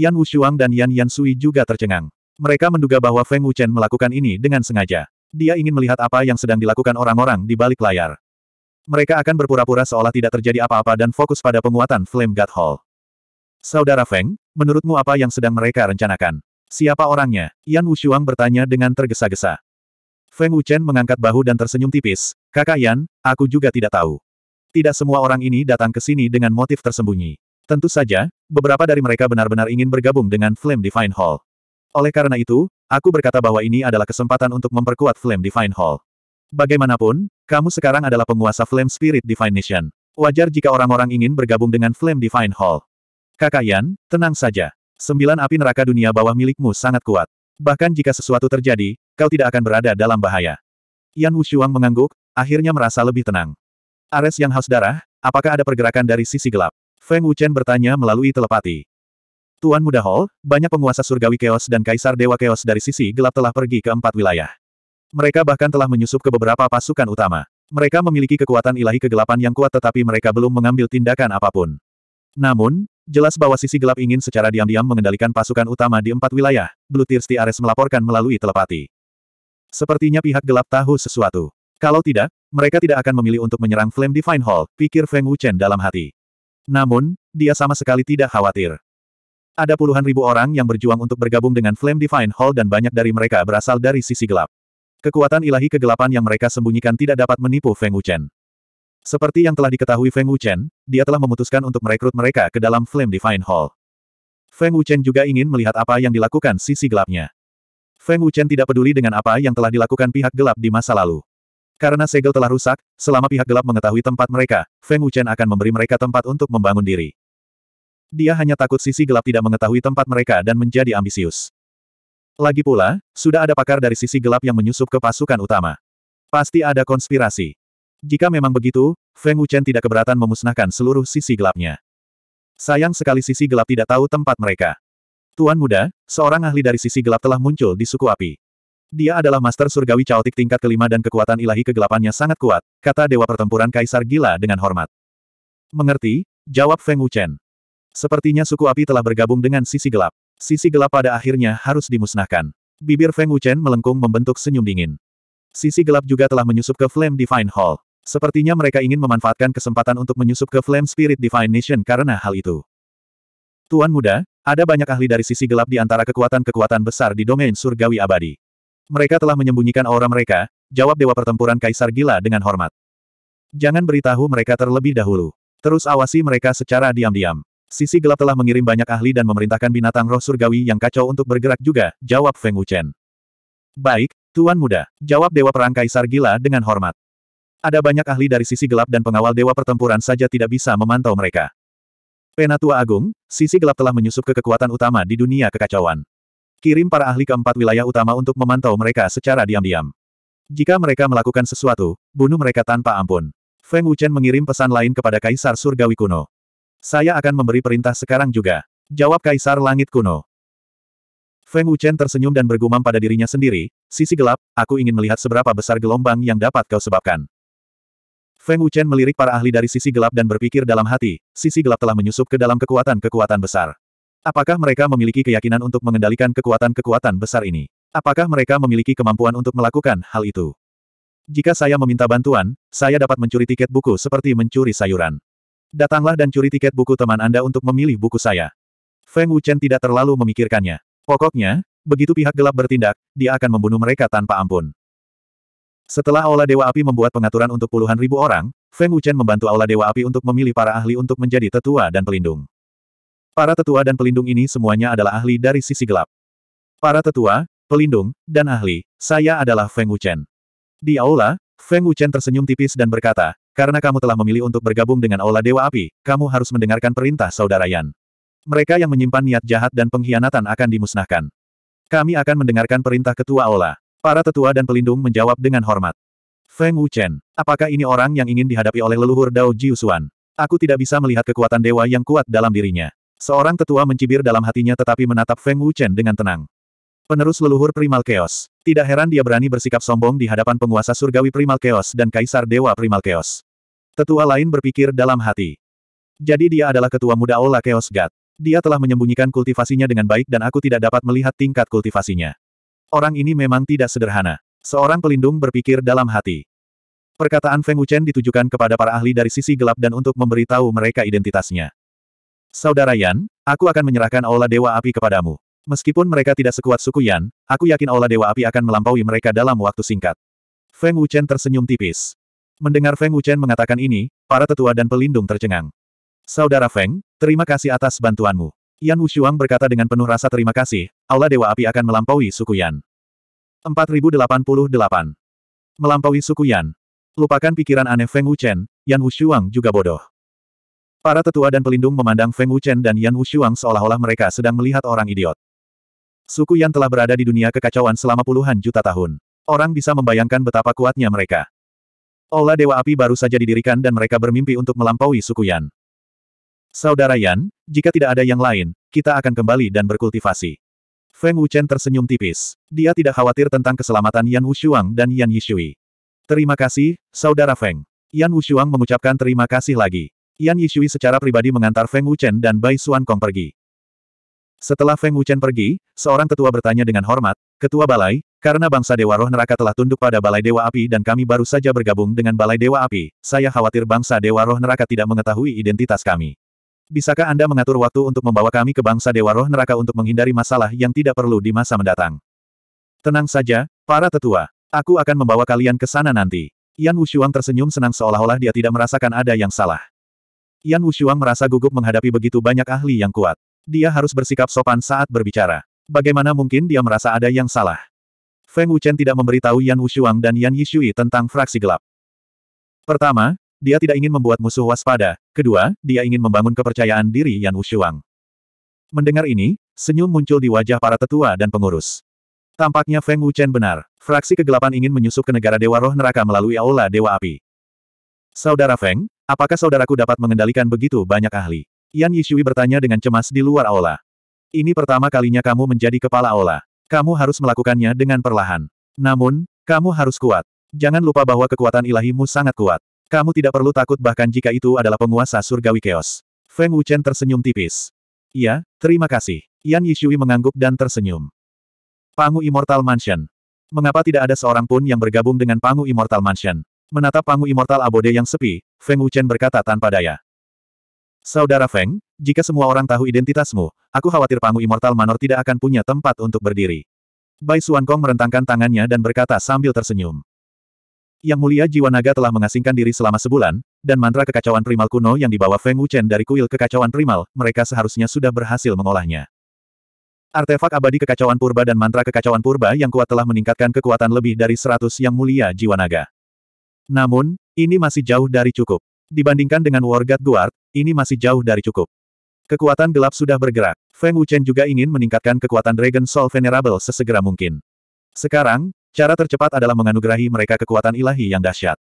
Yan Wushuang dan Yan Yan Sui juga tercengang. Mereka menduga bahwa Feng Wuchen melakukan ini dengan sengaja. Dia ingin melihat apa yang sedang dilakukan orang-orang di balik layar. Mereka akan berpura-pura seolah tidak terjadi apa-apa dan fokus pada penguatan Flame God Hall. Saudara Feng, menurutmu apa yang sedang mereka rencanakan? Siapa orangnya? Yan Wushuang bertanya dengan tergesa-gesa. Feng Wuchen mengangkat bahu dan tersenyum tipis. Kakak Yan, aku juga tidak tahu. Tidak semua orang ini datang ke sini dengan motif tersembunyi. Tentu saja, beberapa dari mereka benar-benar ingin bergabung dengan Flame Divine Hall. Oleh karena itu, aku berkata bahwa ini adalah kesempatan untuk memperkuat Flame Divine Hall. Bagaimanapun, kamu sekarang adalah penguasa Flame Spirit Divine Nation. Wajar jika orang-orang ingin bergabung dengan Flame Divine Hall. Kakak Yan, tenang saja. Sembilan api neraka dunia bawah milikmu sangat kuat. Bahkan jika sesuatu terjadi, kau tidak akan berada dalam bahaya. Yan Wushuang mengangguk, akhirnya merasa lebih tenang. Ares yang haus darah, apakah ada pergerakan dari sisi gelap? Feng Wuchen bertanya melalui telepati. Tuan Muda Hall, banyak penguasa surgawi Chaos dan kaisar dewa Chaos dari sisi gelap telah pergi ke empat wilayah. Mereka bahkan telah menyusup ke beberapa pasukan utama. Mereka memiliki kekuatan ilahi kegelapan yang kuat tetapi mereka belum mengambil tindakan apapun. Namun, Jelas bahwa sisi gelap ingin secara diam-diam mengendalikan pasukan utama di empat wilayah, Blue Tirsti Ares melaporkan melalui telepati. Sepertinya pihak gelap tahu sesuatu. Kalau tidak, mereka tidak akan memilih untuk menyerang Flame Divine Hall, pikir Feng Wuchen dalam hati. Namun, dia sama sekali tidak khawatir. Ada puluhan ribu orang yang berjuang untuk bergabung dengan Flame Divine Hall dan banyak dari mereka berasal dari sisi gelap. Kekuatan ilahi kegelapan yang mereka sembunyikan tidak dapat menipu Feng Wuchen. Seperti yang telah diketahui Feng Wuchen, dia telah memutuskan untuk merekrut mereka ke dalam Flame Divine Hall. Feng Wuchen juga ingin melihat apa yang dilakukan sisi gelapnya. Feng Wuchen tidak peduli dengan apa yang telah dilakukan pihak gelap di masa lalu. Karena segel telah rusak, selama pihak gelap mengetahui tempat mereka, Feng Wuchen akan memberi mereka tempat untuk membangun diri. Dia hanya takut sisi gelap tidak mengetahui tempat mereka dan menjadi ambisius. Lagi pula, sudah ada pakar dari sisi gelap yang menyusup ke pasukan utama. Pasti ada konspirasi. Jika memang begitu, Feng Wuchen tidak keberatan memusnahkan seluruh sisi gelapnya. Sayang sekali sisi gelap tidak tahu tempat mereka. Tuan muda, seorang ahli dari sisi gelap telah muncul di suku api. Dia adalah master surgawi caotik tingkat kelima dan kekuatan ilahi kegelapannya sangat kuat, kata Dewa Pertempuran Kaisar Gila dengan hormat. Mengerti? Jawab Feng Wuchen. Sepertinya suku api telah bergabung dengan sisi gelap. Sisi gelap pada akhirnya harus dimusnahkan. Bibir Feng Wuchen melengkung membentuk senyum dingin. Sisi gelap juga telah menyusup ke Flame Divine Hall. Sepertinya mereka ingin memanfaatkan kesempatan untuk menyusup ke Flame Spirit Divine Nation karena hal itu. Tuan muda, ada banyak ahli dari sisi gelap di antara kekuatan-kekuatan besar di domain surgawi abadi. Mereka telah menyembunyikan aura mereka, jawab Dewa Pertempuran Kaisar Gila dengan hormat. Jangan beritahu mereka terlebih dahulu. Terus awasi mereka secara diam-diam. Sisi gelap telah mengirim banyak ahli dan memerintahkan binatang roh surgawi yang kacau untuk bergerak juga, jawab Feng Wuchen. Baik, Tuan Muda, jawab Dewa Perang Kaisar Gila dengan hormat. Ada banyak ahli dari sisi gelap dan pengawal dewa pertempuran saja tidak bisa memantau mereka. Penatua Agung, sisi gelap telah menyusup ke kekuatan utama di dunia kekacauan. Kirim para ahli keempat wilayah utama untuk memantau mereka secara diam-diam. Jika mereka melakukan sesuatu, bunuh mereka tanpa ampun. Feng Wuchen mengirim pesan lain kepada Kaisar Surgawi kuno. Saya akan memberi perintah sekarang juga. Jawab Kaisar Langit kuno. Feng Wuchen tersenyum dan bergumam pada dirinya sendiri, sisi gelap, aku ingin melihat seberapa besar gelombang yang dapat kau sebabkan. Feng Wuchen melirik para ahli dari sisi gelap dan berpikir dalam hati, sisi gelap telah menyusup ke dalam kekuatan-kekuatan besar. Apakah mereka memiliki keyakinan untuk mengendalikan kekuatan-kekuatan besar ini? Apakah mereka memiliki kemampuan untuk melakukan hal itu? Jika saya meminta bantuan, saya dapat mencuri tiket buku seperti mencuri sayuran. Datanglah dan curi tiket buku teman Anda untuk memilih buku saya. Feng Wuchen tidak terlalu memikirkannya. Pokoknya, begitu pihak gelap bertindak, dia akan membunuh mereka tanpa ampun. Setelah Aula Dewa Api membuat pengaturan untuk puluhan ribu orang, Feng Wuchen membantu Aula Dewa Api untuk memilih para ahli untuk menjadi tetua dan pelindung. Para tetua dan pelindung ini semuanya adalah ahli dari sisi gelap. Para tetua, pelindung, dan ahli, saya adalah Feng Wuchen. Di Aula, Feng Wuchen tersenyum tipis dan berkata, karena kamu telah memilih untuk bergabung dengan Aula Dewa Api, kamu harus mendengarkan perintah Saudara Yan. Mereka yang menyimpan niat jahat dan pengkhianatan akan dimusnahkan. Kami akan mendengarkan perintah Ketua Aula. Para tetua dan pelindung menjawab dengan hormat. Feng Wuchen, apakah ini orang yang ingin dihadapi oleh leluhur Dao Jiusuan? Aku tidak bisa melihat kekuatan dewa yang kuat dalam dirinya. Seorang tetua mencibir dalam hatinya tetapi menatap Feng Wuchen dengan tenang. Penerus leluhur Primal Chaos. Tidak heran dia berani bersikap sombong di hadapan penguasa surgawi Primal Chaos dan kaisar dewa Primal Chaos. Tetua lain berpikir dalam hati. Jadi dia adalah ketua muda Ola Chaos God. Dia telah menyembunyikan kultivasinya dengan baik dan aku tidak dapat melihat tingkat kultivasinya. Orang ini memang tidak sederhana. Seorang pelindung berpikir dalam hati. Perkataan Feng Wuchen ditujukan kepada para ahli dari sisi gelap dan untuk memberitahu mereka identitasnya. Saudara Yan, aku akan menyerahkan Aula Dewa Api kepadamu. Meskipun mereka tidak sekuat suku Yan, aku yakin Aula Dewa Api akan melampaui mereka dalam waktu singkat. Feng Wuchen tersenyum tipis. Mendengar Feng Wuchen mengatakan ini, para tetua dan pelindung tercengang. Saudara Feng, terima kasih atas bantuanmu. Yan Wushuang berkata dengan penuh rasa terima kasih, Aula Dewa Api akan melampaui suku Yan. 4088. Melampaui suku Yan. Lupakan pikiran aneh Feng Wuchen, Yan Wushuang juga bodoh. Para tetua dan pelindung memandang Feng Wuchen dan Yan Wushuang seolah-olah mereka sedang melihat orang idiot. Suku Yan telah berada di dunia kekacauan selama puluhan juta tahun. Orang bisa membayangkan betapa kuatnya mereka. Aula Dewa Api baru saja didirikan dan mereka bermimpi untuk melampaui suku Yan. Saudara Yan, jika tidak ada yang lain, kita akan kembali dan berkultivasi. Feng Wuchen tersenyum tipis. Dia tidak khawatir tentang keselamatan Yan Wushuang dan Yan Yishui. Terima kasih, Saudara Feng. Yan Wushuang mengucapkan terima kasih lagi. Yan Yishui secara pribadi mengantar Feng Wuchen dan Bai Xuan Kong pergi. Setelah Feng Wuchen pergi, seorang tetua bertanya dengan hormat, Ketua Balai, karena bangsa Dewa Roh Neraka telah tunduk pada Balai Dewa Api dan kami baru saja bergabung dengan Balai Dewa Api, saya khawatir bangsa Dewa Roh Neraka tidak mengetahui identitas kami. Bisakah Anda mengatur waktu untuk membawa kami ke bangsa Dewa Roh Neraka untuk menghindari masalah yang tidak perlu di masa mendatang? Tenang saja, para tetua. Aku akan membawa kalian ke sana nanti. Yan Wushuang tersenyum senang seolah-olah dia tidak merasakan ada yang salah. Yan Wushuang merasa gugup menghadapi begitu banyak ahli yang kuat. Dia harus bersikap sopan saat berbicara. Bagaimana mungkin dia merasa ada yang salah? Feng Wuchen tidak memberitahu Yan Wushuang dan Yan Yishui tentang fraksi gelap. Pertama, dia tidak ingin membuat musuh waspada. Kedua, dia ingin membangun kepercayaan diri Yan Wushuang. Mendengar ini, senyum muncul di wajah para tetua dan pengurus. Tampaknya Feng Wuchen benar. Fraksi kegelapan ingin menyusup ke negara Dewa Roh Neraka melalui Aula Dewa Api. Saudara Feng, apakah saudaraku dapat mengendalikan begitu banyak ahli? Yan Yishui bertanya dengan cemas di luar Aula. Ini pertama kalinya kamu menjadi kepala Aula. Kamu harus melakukannya dengan perlahan. Namun, kamu harus kuat. Jangan lupa bahwa kekuatan ilahimu sangat kuat. Kamu tidak perlu takut bahkan jika itu adalah penguasa surgawi keos. Feng Wuchen tersenyum tipis. Iya, terima kasih. Yan Yishui mengangguk dan tersenyum. Pangu Immortal Mansion. Mengapa tidak ada seorang pun yang bergabung dengan Pangu Immortal Mansion? Menatap Pangu Immortal Abode yang sepi, Feng Wuchen berkata tanpa daya. Saudara Feng, jika semua orang tahu identitasmu, aku khawatir Pangu Immortal Manor tidak akan punya tempat untuk berdiri. Bai Suan Kong merentangkan tangannya dan berkata sambil tersenyum. Yang Mulia Jiwa Naga telah mengasingkan diri selama sebulan, dan mantra kekacauan primal kuno yang dibawa Feng Wuchen dari kuil kekacauan primal, mereka seharusnya sudah berhasil mengolahnya. Artefak abadi kekacauan purba dan mantra kekacauan purba yang kuat telah meningkatkan kekuatan lebih dari 100 Yang Mulia Jiwa Naga. Namun, ini masih jauh dari cukup. Dibandingkan dengan God Guard, ini masih jauh dari cukup. Kekuatan gelap sudah bergerak. Feng Wuchen juga ingin meningkatkan kekuatan Dragon Soul Venerable sesegera mungkin. Sekarang, Cara tercepat adalah menganugerahi mereka kekuatan ilahi yang dahsyat.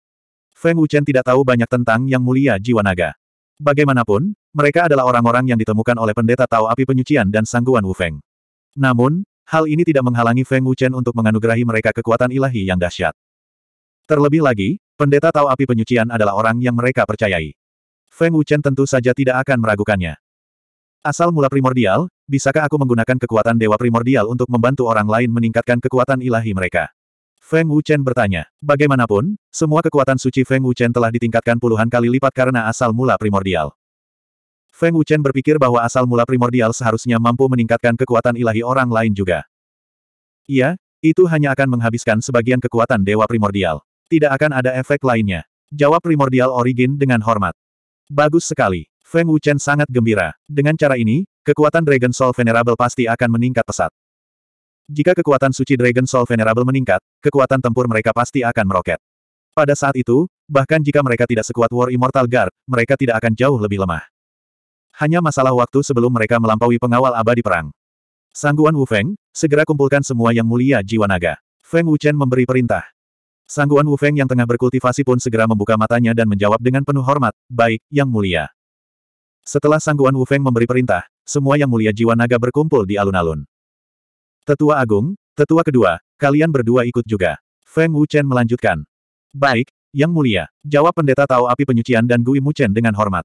Feng Wuchen tidak tahu banyak tentang Yang Mulia Jiwa Naga. Bagaimanapun, mereka adalah orang-orang yang ditemukan oleh pendeta Tao Api Penyucian dan Sangguan Wu Feng. Namun, hal ini tidak menghalangi Feng Wuchen untuk menganugerahi mereka kekuatan ilahi yang dahsyat. Terlebih lagi, pendeta Tao Api Penyucian adalah orang yang mereka percayai. Feng Wuchen tentu saja tidak akan meragukannya. Asal mula primordial, bisakah aku menggunakan kekuatan dewa primordial untuk membantu orang lain meningkatkan kekuatan ilahi mereka? Feng Wuchen bertanya. Bagaimanapun, semua kekuatan suci Feng Wuchen telah ditingkatkan puluhan kali lipat karena asal mula primordial. Feng Wuchen berpikir bahwa asal mula primordial seharusnya mampu meningkatkan kekuatan ilahi orang lain juga. Iya, itu hanya akan menghabiskan sebagian kekuatan dewa primordial. Tidak akan ada efek lainnya. Jawab primordial origin dengan hormat. Bagus sekali. Feng Wuchen sangat gembira. Dengan cara ini, kekuatan Dragon Soul Venerable pasti akan meningkat pesat. Jika kekuatan suci Dragon Soul Venerable meningkat, kekuatan tempur mereka pasti akan meroket. Pada saat itu, bahkan jika mereka tidak sekuat War Immortal Guard, mereka tidak akan jauh lebih lemah. Hanya masalah waktu sebelum mereka melampaui pengawal abadi perang. Sangguan Wu Feng, segera kumpulkan semua yang mulia jiwa naga. Feng Wuchen memberi perintah. Sangguan Wu Feng yang tengah berkultivasi pun segera membuka matanya dan menjawab dengan penuh hormat, baik, yang mulia. Setelah Sangguan Wu Feng memberi perintah, semua yang mulia jiwa naga berkumpul di alun-alun. Tetua Agung, Tetua kedua, kalian berdua ikut juga. Feng Wuchen melanjutkan. Baik, Yang Mulia, jawab pendeta Tao api penyucian dan Gui Muchen dengan hormat.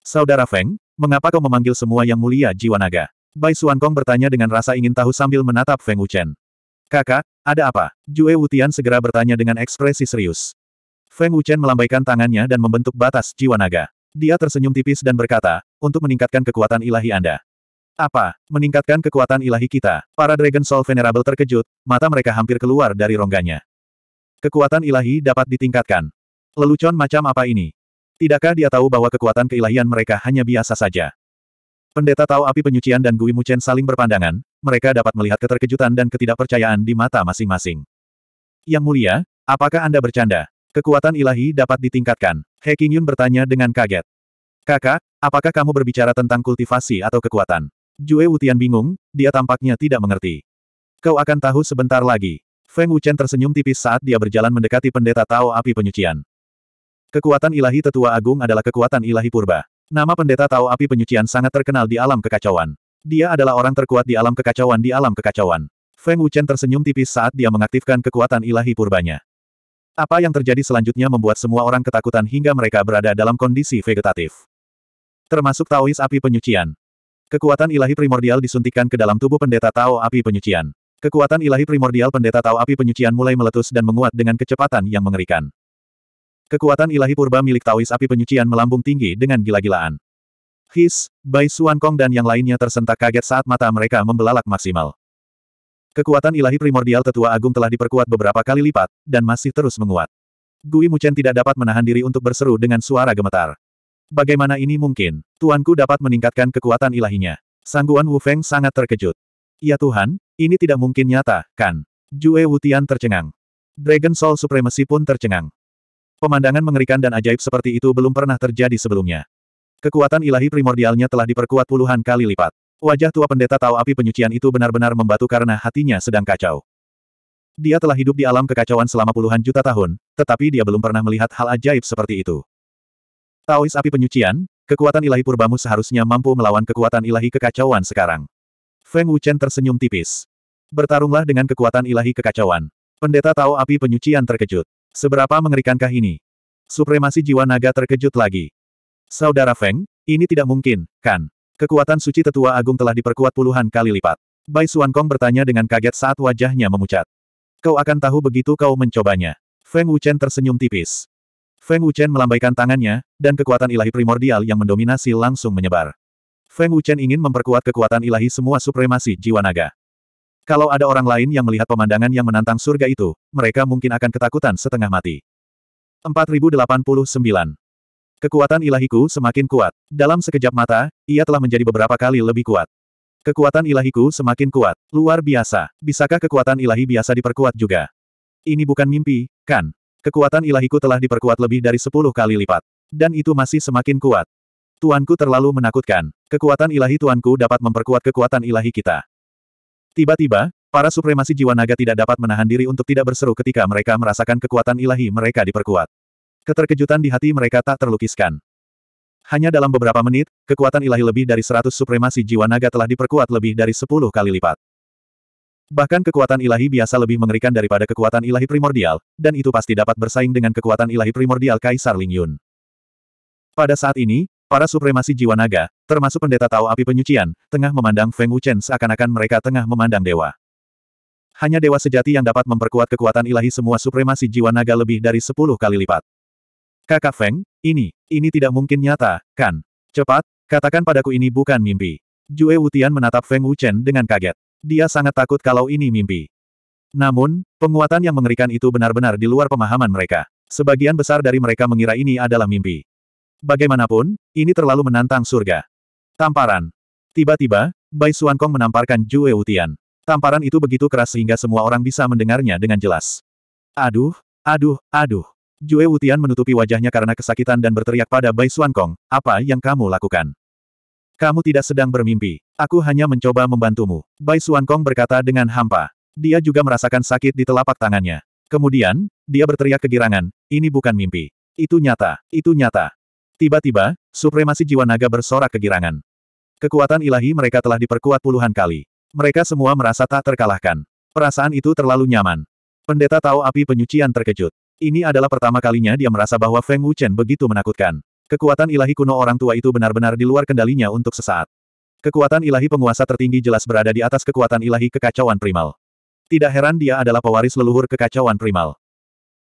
Saudara Feng, mengapa kau memanggil semua Yang Mulia jiwa naga? Bai Suan bertanya dengan rasa ingin tahu sambil menatap Feng Wuchen. Kakak, ada apa? Jue Wutian segera bertanya dengan ekspresi serius. Feng Wuchen melambaikan tangannya dan membentuk batas jiwa naga. Dia tersenyum tipis dan berkata, untuk meningkatkan kekuatan ilahi Anda. Apa? Meningkatkan kekuatan ilahi kita. Para Dragon Soul Venerable terkejut, mata mereka hampir keluar dari rongganya. Kekuatan ilahi dapat ditingkatkan. Lelucon macam apa ini? Tidakkah dia tahu bahwa kekuatan keilahian mereka hanya biasa saja? Pendeta Tahu Api Penyucian dan Gui Muchen saling berpandangan, mereka dapat melihat keterkejutan dan ketidakpercayaan di mata masing-masing. Yang mulia, apakah Anda bercanda? Kekuatan ilahi dapat ditingkatkan. He Qingyun bertanya dengan kaget. Kakak, apakah kamu berbicara tentang kultivasi atau kekuatan? Jue Wutian bingung, dia tampaknya tidak mengerti. Kau akan tahu sebentar lagi. Feng Wuchen tersenyum tipis saat dia berjalan mendekati pendeta Tao Api Penyucian. Kekuatan ilahi tetua agung adalah kekuatan ilahi purba. Nama pendeta Tao Api Penyucian sangat terkenal di alam kekacauan. Dia adalah orang terkuat di alam kekacauan di alam kekacauan. Feng Wuchen tersenyum tipis saat dia mengaktifkan kekuatan ilahi purbanya. Apa yang terjadi selanjutnya membuat semua orang ketakutan hingga mereka berada dalam kondisi vegetatif. Termasuk Taois api penyucian. Kekuatan ilahi primordial disuntikan ke dalam tubuh pendeta Tao Api Penyucian. Kekuatan ilahi primordial pendeta Tao Api Penyucian mulai meletus dan menguat dengan kecepatan yang mengerikan. Kekuatan ilahi purba milik Taois Api Penyucian melambung tinggi dengan gila-gilaan. His, Bai Suan Kong dan yang lainnya tersentak kaget saat mata mereka membelalak maksimal. Kekuatan ilahi primordial tetua agung telah diperkuat beberapa kali lipat, dan masih terus menguat. Gui Muchen tidak dapat menahan diri untuk berseru dengan suara gemetar. Bagaimana ini mungkin? Tuanku dapat meningkatkan kekuatan ilahinya. Sangguan Wu Feng sangat terkejut. Ya Tuhan, ini tidak mungkin nyata, kan? Jue Wutian tercengang. Dragon Soul Supremacy pun tercengang. Pemandangan mengerikan dan ajaib seperti itu belum pernah terjadi sebelumnya. Kekuatan ilahi primordialnya telah diperkuat puluhan kali lipat. Wajah tua pendeta tahu api penyucian itu benar-benar membatu karena hatinya sedang kacau. Dia telah hidup di alam kekacauan selama puluhan juta tahun, tetapi dia belum pernah melihat hal ajaib seperti itu. Taois api penyucian, kekuatan ilahi purbamu seharusnya mampu melawan kekuatan ilahi kekacauan sekarang. Feng Wuchen tersenyum tipis. Bertarunglah dengan kekuatan ilahi kekacauan. Pendeta Tao api penyucian terkejut. Seberapa mengerikankah ini? Supremasi jiwa naga terkejut lagi. Saudara Feng, ini tidak mungkin, kan? Kekuatan suci tetua agung telah diperkuat puluhan kali lipat. Bai Kong bertanya dengan kaget saat wajahnya memucat. Kau akan tahu begitu kau mencobanya. Feng Wuchen tersenyum tipis. Feng Wuchen melambaikan tangannya, dan kekuatan ilahi primordial yang mendominasi langsung menyebar. Feng Wuchen ingin memperkuat kekuatan ilahi semua supremasi jiwa naga. Kalau ada orang lain yang melihat pemandangan yang menantang surga itu, mereka mungkin akan ketakutan setengah mati. 4089. Kekuatan ilahiku semakin kuat. Dalam sekejap mata, ia telah menjadi beberapa kali lebih kuat. Kekuatan ilahiku semakin kuat. Luar biasa. Bisakah kekuatan ilahi biasa diperkuat juga? Ini bukan mimpi, kan? Kekuatan ilahiku telah diperkuat lebih dari sepuluh kali lipat. Dan itu masih semakin kuat. Tuanku terlalu menakutkan. Kekuatan ilahi tuanku dapat memperkuat kekuatan ilahi kita. Tiba-tiba, para supremasi jiwa naga tidak dapat menahan diri untuk tidak berseru ketika mereka merasakan kekuatan ilahi mereka diperkuat. Keterkejutan di hati mereka tak terlukiskan. Hanya dalam beberapa menit, kekuatan ilahi lebih dari seratus supremasi jiwa naga telah diperkuat lebih dari sepuluh kali lipat. Bahkan kekuatan ilahi biasa lebih mengerikan daripada kekuatan ilahi primordial, dan itu pasti dapat bersaing dengan kekuatan ilahi primordial Kaisar Ling Yun. Pada saat ini, para supremasi jiwa naga, termasuk pendeta tao api penyucian, tengah memandang Feng Wuchen seakan-akan mereka tengah memandang dewa. Hanya dewa sejati yang dapat memperkuat kekuatan ilahi semua supremasi jiwa naga lebih dari sepuluh kali lipat. Kakak Feng, ini, ini tidak mungkin nyata, kan? Cepat, katakan padaku ini bukan mimpi. Jue Wutian menatap Feng Wuchen dengan kaget. Dia sangat takut kalau ini mimpi. Namun, penguatan yang mengerikan itu benar-benar di luar pemahaman mereka. Sebagian besar dari mereka mengira ini adalah mimpi. Bagaimanapun, ini terlalu menantang surga. Tamparan. Tiba-tiba, Bai Suan Kong menamparkan Jue Utian. Tamparan itu begitu keras sehingga semua orang bisa mendengarnya dengan jelas. Aduh, aduh, aduh. Jue Wutian menutupi wajahnya karena kesakitan dan berteriak pada Bai Suan Kong, apa yang kamu lakukan? Kamu tidak sedang bermimpi. Aku hanya mencoba membantumu. Bai Suan Kong berkata dengan hampa. Dia juga merasakan sakit di telapak tangannya. Kemudian, dia berteriak kegirangan, ini bukan mimpi. Itu nyata, itu nyata. Tiba-tiba, supremasi jiwa naga bersorak kegirangan. Kekuatan ilahi mereka telah diperkuat puluhan kali. Mereka semua merasa tak terkalahkan. Perasaan itu terlalu nyaman. Pendeta tahu api penyucian terkejut. Ini adalah pertama kalinya dia merasa bahwa Feng Wuchen begitu menakutkan. Kekuatan ilahi kuno orang tua itu benar-benar di luar kendalinya untuk sesaat. Kekuatan ilahi penguasa tertinggi jelas berada di atas kekuatan ilahi kekacauan primal. Tidak heran dia adalah pewaris leluhur kekacauan primal.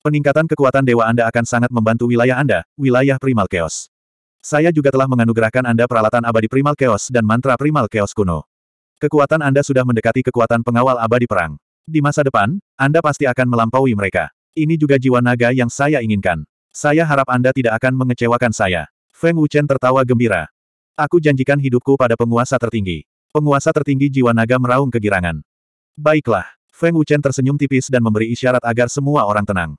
Peningkatan kekuatan dewa Anda akan sangat membantu wilayah Anda, wilayah primal chaos. Saya juga telah menganugerahkan Anda peralatan abadi primal chaos dan mantra primal chaos kuno. Kekuatan Anda sudah mendekati kekuatan pengawal abadi perang. Di masa depan, Anda pasti akan melampaui mereka. Ini juga jiwa naga yang saya inginkan. Saya harap Anda tidak akan mengecewakan saya. Feng Wuchen tertawa gembira. Aku janjikan hidupku pada penguasa tertinggi. Penguasa tertinggi jiwa naga meraung kegirangan. Baiklah. Feng Wuchen tersenyum tipis dan memberi isyarat agar semua orang tenang.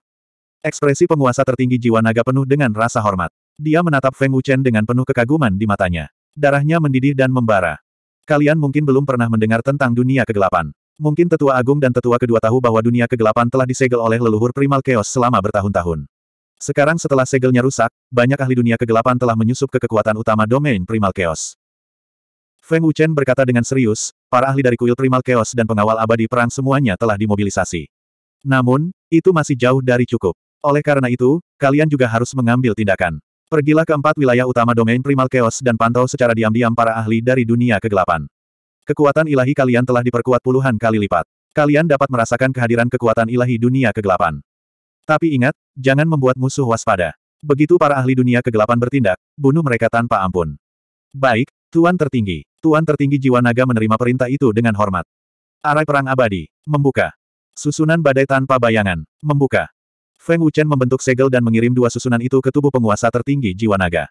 Ekspresi penguasa tertinggi jiwa naga penuh dengan rasa hormat. Dia menatap Feng Wuchen dengan penuh kekaguman di matanya. Darahnya mendidih dan membara. Kalian mungkin belum pernah mendengar tentang dunia kegelapan. Mungkin tetua agung dan tetua kedua tahu bahwa dunia kegelapan telah disegel oleh leluhur primal chaos selama bertahun-tahun. Sekarang setelah segelnya rusak, banyak ahli dunia kegelapan telah menyusup ke kekuatan utama domain Primal Chaos. Feng Wuchen berkata dengan serius, para ahli dari kuil Primal Chaos dan pengawal abadi perang semuanya telah dimobilisasi. Namun, itu masih jauh dari cukup. Oleh karena itu, kalian juga harus mengambil tindakan. Pergilah ke empat wilayah utama domain Primal Chaos dan pantau secara diam-diam para ahli dari dunia kegelapan. Kekuatan ilahi kalian telah diperkuat puluhan kali lipat. Kalian dapat merasakan kehadiran kekuatan ilahi dunia kegelapan. Tapi ingat, jangan membuat musuh waspada. Begitu para ahli dunia kegelapan bertindak, bunuh mereka tanpa ampun. Baik, Tuan Tertinggi. Tuan Tertinggi Jiwa Naga menerima perintah itu dengan hormat. Arai Perang Abadi. Membuka. Susunan badai tanpa bayangan. Membuka. Feng Wuchen membentuk segel dan mengirim dua susunan itu ke tubuh penguasa tertinggi Jiwa Naga.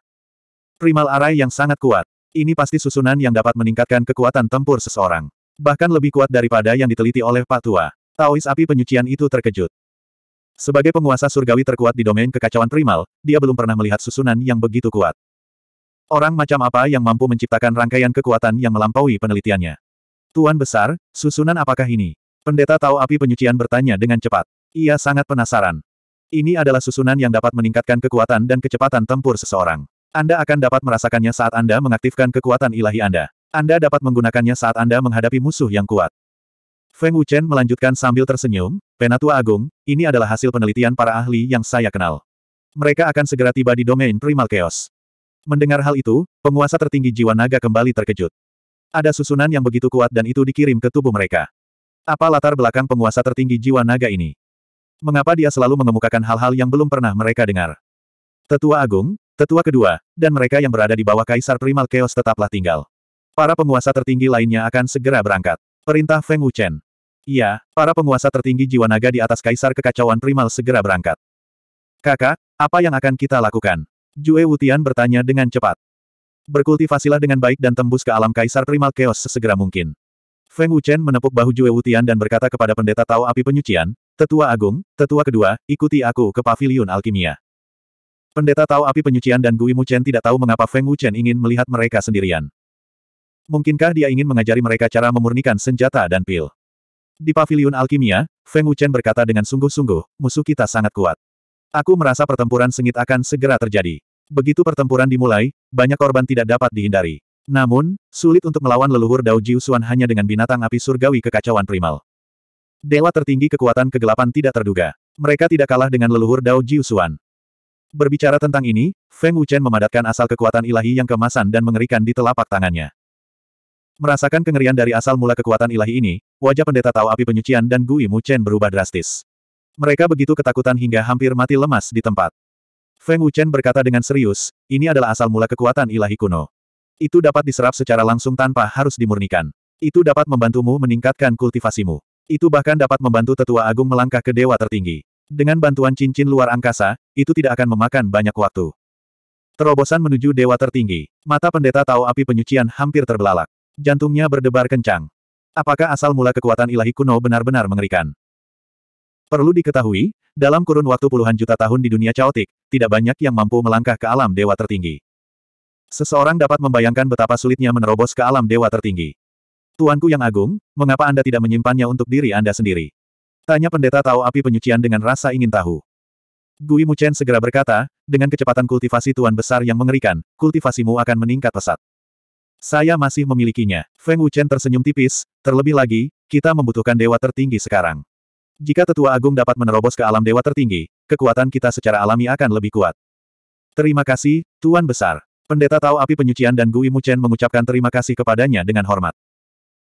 Primal Arai yang sangat kuat. Ini pasti susunan yang dapat meningkatkan kekuatan tempur seseorang. Bahkan lebih kuat daripada yang diteliti oleh Pak Tua. Taois api penyucian itu terkejut. Sebagai penguasa surgawi terkuat di domain kekacauan primal, dia belum pernah melihat susunan yang begitu kuat. Orang macam apa yang mampu menciptakan rangkaian kekuatan yang melampaui penelitiannya? Tuan Besar, susunan apakah ini? Pendeta tahu api penyucian bertanya dengan cepat. Ia sangat penasaran. Ini adalah susunan yang dapat meningkatkan kekuatan dan kecepatan tempur seseorang. Anda akan dapat merasakannya saat Anda mengaktifkan kekuatan ilahi Anda. Anda dapat menggunakannya saat Anda menghadapi musuh yang kuat. Feng Wuchen melanjutkan sambil tersenyum, Penatua Agung, ini adalah hasil penelitian para ahli yang saya kenal. Mereka akan segera tiba di domain Primal Chaos. Mendengar hal itu, penguasa tertinggi jiwa naga kembali terkejut. Ada susunan yang begitu kuat dan itu dikirim ke tubuh mereka. Apa latar belakang penguasa tertinggi jiwa naga ini? Mengapa dia selalu mengemukakan hal-hal yang belum pernah mereka dengar? Tetua Agung, Tetua kedua, dan mereka yang berada di bawah Kaisar Primal Chaos tetaplah tinggal. Para penguasa tertinggi lainnya akan segera berangkat. Perintah Feng Wuchen. Iya, para penguasa tertinggi jiwa naga di atas kaisar kekacauan primal segera berangkat. Kakak, apa yang akan kita lakukan? Jue Wutian bertanya dengan cepat. Berkultivasilah dengan baik dan tembus ke alam kaisar primal chaos sesegera mungkin. Feng Wuchen menepuk bahu Jue Wutian dan berkata kepada pendeta Tao Api Penyucian, Tetua Agung, Tetua Kedua, ikuti aku ke Paviliun Alkimia. Pendeta Tao Api Penyucian dan Gui Muchen tidak tahu mengapa Feng Wuchen ingin melihat mereka sendirian. Mungkinkah dia ingin mengajari mereka cara memurnikan senjata dan pil? Di paviliun alkimia, Feng Wuchen berkata dengan sungguh-sungguh, musuh kita sangat kuat. Aku merasa pertempuran sengit akan segera terjadi. Begitu pertempuran dimulai, banyak korban tidak dapat dihindari. Namun, sulit untuk melawan leluhur Dao Jiusuan hanya dengan binatang api surgawi kekacauan primal. Dewa tertinggi kekuatan kegelapan tidak terduga. Mereka tidak kalah dengan leluhur Dao Jiusuan. Berbicara tentang ini, Feng Wuchen memadatkan asal kekuatan ilahi yang kemasan dan mengerikan di telapak tangannya. Merasakan kengerian dari asal mula kekuatan ilahi ini, wajah pendeta Tao api penyucian dan Gui Mu Chen berubah drastis. Mereka begitu ketakutan hingga hampir mati lemas di tempat. Feng Wuchen berkata dengan serius, ini adalah asal mula kekuatan ilahi kuno. Itu dapat diserap secara langsung tanpa harus dimurnikan. Itu dapat membantumu meningkatkan kultivasimu. Itu bahkan dapat membantu tetua agung melangkah ke dewa tertinggi. Dengan bantuan cincin luar angkasa, itu tidak akan memakan banyak waktu. Terobosan menuju dewa tertinggi. Mata pendeta Tao api penyucian hampir terbelalak. Jantungnya berdebar kencang. Apakah asal mula kekuatan ilahi kuno benar-benar mengerikan? Perlu diketahui, dalam kurun waktu puluhan juta tahun di dunia caotik, tidak banyak yang mampu melangkah ke alam dewa tertinggi. Seseorang dapat membayangkan betapa sulitnya menerobos ke alam dewa tertinggi. Tuanku yang agung, mengapa Anda tidak menyimpannya untuk diri Anda sendiri? Tanya pendeta tahu api penyucian dengan rasa ingin tahu. Gui Mu Chen segera berkata, dengan kecepatan kultivasi Tuan Besar yang mengerikan, kultivasimu akan meningkat pesat. Saya masih memilikinya. Feng Wuchen tersenyum tipis, terlebih lagi, kita membutuhkan dewa tertinggi sekarang. Jika tetua agung dapat menerobos ke alam dewa tertinggi, kekuatan kita secara alami akan lebih kuat. Terima kasih, Tuan Besar. Pendeta Tao Api Penyucian dan Gui Muchen mengucapkan terima kasih kepadanya dengan hormat.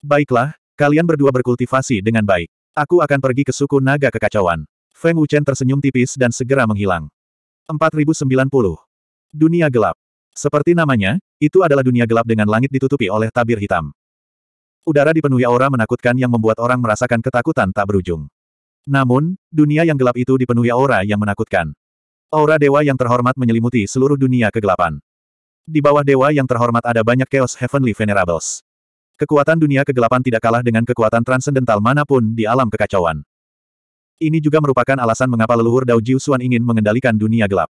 Baiklah, kalian berdua berkultivasi dengan baik. Aku akan pergi ke suku naga kekacauan. Feng Wuchen tersenyum tipis dan segera menghilang. 4090. Dunia gelap. Seperti namanya, itu adalah dunia gelap dengan langit ditutupi oleh tabir hitam. Udara dipenuhi aura menakutkan yang membuat orang merasakan ketakutan tak berujung. Namun, dunia yang gelap itu dipenuhi aura yang menakutkan. Aura dewa yang terhormat menyelimuti seluruh dunia kegelapan. Di bawah dewa yang terhormat ada banyak chaos heavenly venerables. Kekuatan dunia kegelapan tidak kalah dengan kekuatan transendental manapun di alam kekacauan. Ini juga merupakan alasan mengapa leluhur Dao Jiusuan ingin mengendalikan dunia gelap.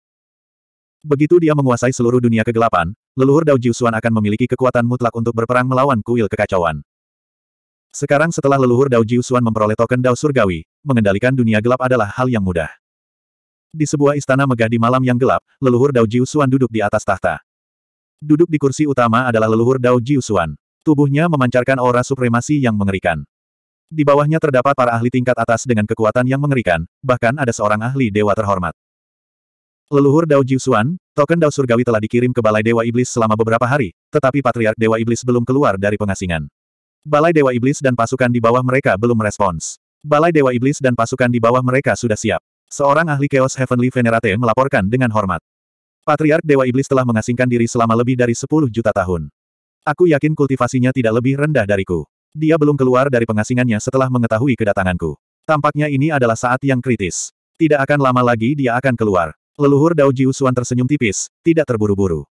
Begitu dia menguasai seluruh dunia kegelapan, leluhur Dao Jiusuan akan memiliki kekuatan mutlak untuk berperang melawan kuil kekacauan. Sekarang setelah leluhur Dao Jiusuan memperoleh token Dao Surgawi, mengendalikan dunia gelap adalah hal yang mudah. Di sebuah istana megah di malam yang gelap, leluhur Dao Jiusuan duduk di atas tahta. Duduk di kursi utama adalah leluhur Dao Jiusuan. Tubuhnya memancarkan aura supremasi yang mengerikan. Di bawahnya terdapat para ahli tingkat atas dengan kekuatan yang mengerikan, bahkan ada seorang ahli dewa terhormat. Leluhur Dao Jiusuan, token Dao Surgawi telah dikirim ke Balai Dewa Iblis selama beberapa hari, tetapi Patriark Dewa Iblis belum keluar dari pengasingan. Balai Dewa Iblis dan pasukan di bawah mereka belum merespons. Balai Dewa Iblis dan pasukan di bawah mereka sudah siap. Seorang ahli Chaos Heavenly Venerate melaporkan dengan hormat. Patriark Dewa Iblis telah mengasingkan diri selama lebih dari 10 juta tahun. Aku yakin kultivasinya tidak lebih rendah dariku. Dia belum keluar dari pengasingannya setelah mengetahui kedatanganku. Tampaknya ini adalah saat yang kritis. Tidak akan lama lagi dia akan keluar. Leluhur Dao Jiusuan tersenyum tipis, tidak terburu-buru.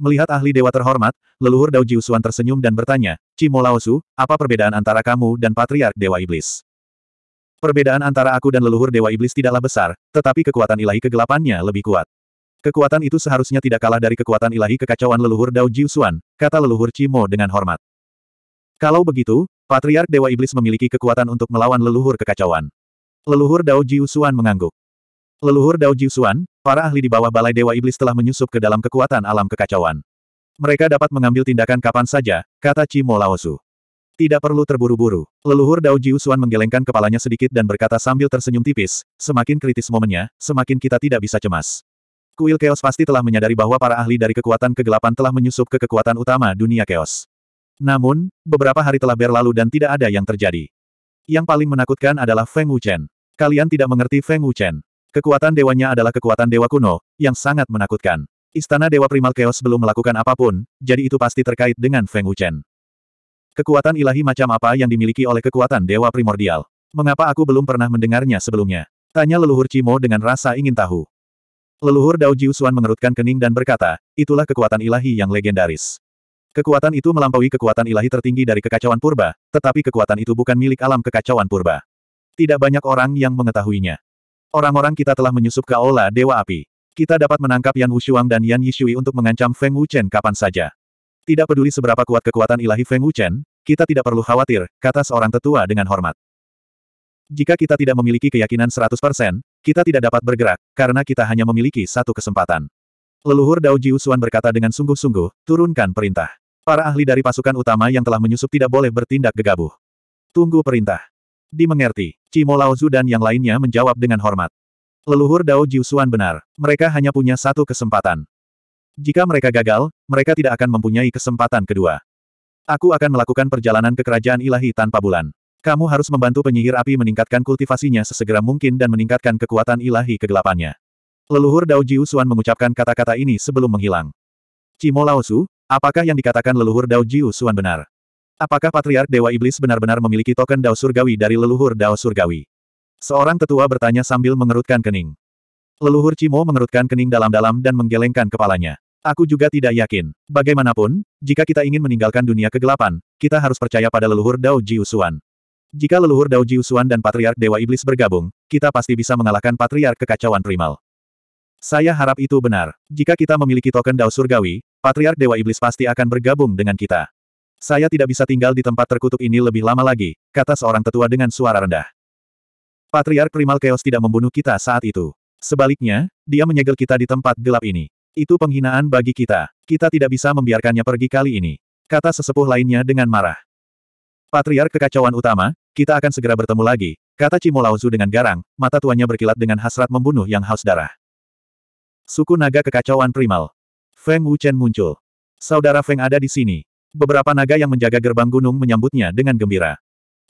Melihat ahli dewa terhormat, leluhur Dao Jiusuan tersenyum dan bertanya, Cimo Laosu, apa perbedaan antara kamu dan Patriark Dewa Iblis? Perbedaan antara aku dan leluhur Dewa Iblis tidaklah besar, tetapi kekuatan ilahi kegelapannya lebih kuat. Kekuatan itu seharusnya tidak kalah dari kekuatan ilahi kekacauan leluhur Dao Jiusuan, kata leluhur Cimo dengan hormat. Kalau begitu, Patriark Dewa Iblis memiliki kekuatan untuk melawan leluhur kekacauan. Leluhur Dao Jiusuan mengangguk. Leluhur Dao Jiusuan, para ahli di bawah Balai Dewa Iblis telah menyusup ke dalam kekuatan alam kekacauan. Mereka dapat mengambil tindakan kapan saja, kata Cimo Laosu. Tidak perlu terburu-buru. Leluhur Dao Jiusuan menggelengkan kepalanya sedikit dan berkata sambil tersenyum tipis, semakin kritis momennya, semakin kita tidak bisa cemas. Kuil Chaos pasti telah menyadari bahwa para ahli dari kekuatan kegelapan telah menyusup ke kekuatan utama dunia Chaos. Namun, beberapa hari telah berlalu dan tidak ada yang terjadi. Yang paling menakutkan adalah Feng Wuchen. Kalian tidak mengerti Feng Wuchen. Kekuatan dewanya adalah kekuatan dewa kuno, yang sangat menakutkan. Istana Dewa Primal Chaos belum melakukan apapun, jadi itu pasti terkait dengan Feng Wuchen. Kekuatan ilahi macam apa yang dimiliki oleh kekuatan dewa primordial? Mengapa aku belum pernah mendengarnya sebelumnya? Tanya leluhur Cimo dengan rasa ingin tahu. Leluhur Dao Jiusuan mengerutkan kening dan berkata, itulah kekuatan ilahi yang legendaris. Kekuatan itu melampaui kekuatan ilahi tertinggi dari kekacauan purba, tetapi kekuatan itu bukan milik alam kekacauan purba. Tidak banyak orang yang mengetahuinya. Orang-orang kita telah menyusup ke Aula Dewa Api. Kita dapat menangkap Yan Wushuang dan Yan Yishui untuk mengancam Feng Wuchen kapan saja. Tidak peduli seberapa kuat kekuatan ilahi Feng Wuchen, kita tidak perlu khawatir, kata seorang tetua dengan hormat. Jika kita tidak memiliki keyakinan 100%, kita tidak dapat bergerak, karena kita hanya memiliki satu kesempatan. Leluhur Dao Jiusuan berkata dengan sungguh-sungguh, turunkan perintah. Para ahli dari pasukan utama yang telah menyusup tidak boleh bertindak gegabah. Tunggu perintah. Dimengerti. Cimo Laozu dan yang lainnya menjawab dengan hormat. Leluhur Dao Jiusuan benar. Mereka hanya punya satu kesempatan. Jika mereka gagal, mereka tidak akan mempunyai kesempatan kedua. Aku akan melakukan perjalanan ke kerajaan ilahi tanpa bulan. Kamu harus membantu penyihir api meningkatkan kultivasinya sesegera mungkin dan meningkatkan kekuatan ilahi kegelapannya. Leluhur Dao Jiusuan mengucapkan kata-kata ini sebelum menghilang. Cimo Laozu, apakah yang dikatakan leluhur Dao Jiusuan benar? Apakah Patriark Dewa Iblis benar-benar memiliki token Dao Surgawi dari leluhur Dao Surgawi? Seorang tetua bertanya sambil mengerutkan kening. Leluhur Cimo mengerutkan kening dalam-dalam dan menggelengkan kepalanya. Aku juga tidak yakin. Bagaimanapun, jika kita ingin meninggalkan dunia kegelapan, kita harus percaya pada leluhur Dao Jiusuan. Jika leluhur Dao Jiusuan dan Patriark Dewa Iblis bergabung, kita pasti bisa mengalahkan Patriark Kekacauan Primal. Saya harap itu benar. Jika kita memiliki token Dao Surgawi, Patriark Dewa Iblis pasti akan bergabung dengan kita. Saya tidak bisa tinggal di tempat terkutuk ini lebih lama lagi, kata seorang tetua dengan suara rendah. Patriark Primal Chaos tidak membunuh kita saat itu. Sebaliknya, dia menyegel kita di tempat gelap ini. Itu penghinaan bagi kita. Kita tidak bisa membiarkannya pergi kali ini. Kata sesepuh lainnya dengan marah. Patriark kekacauan utama, kita akan segera bertemu lagi, kata Cimolauzu dengan garang, mata tuanya berkilat dengan hasrat membunuh yang haus darah. Suku naga kekacauan primal. Feng Wuchen muncul. Saudara Feng ada di sini. Beberapa naga yang menjaga gerbang gunung menyambutnya dengan gembira.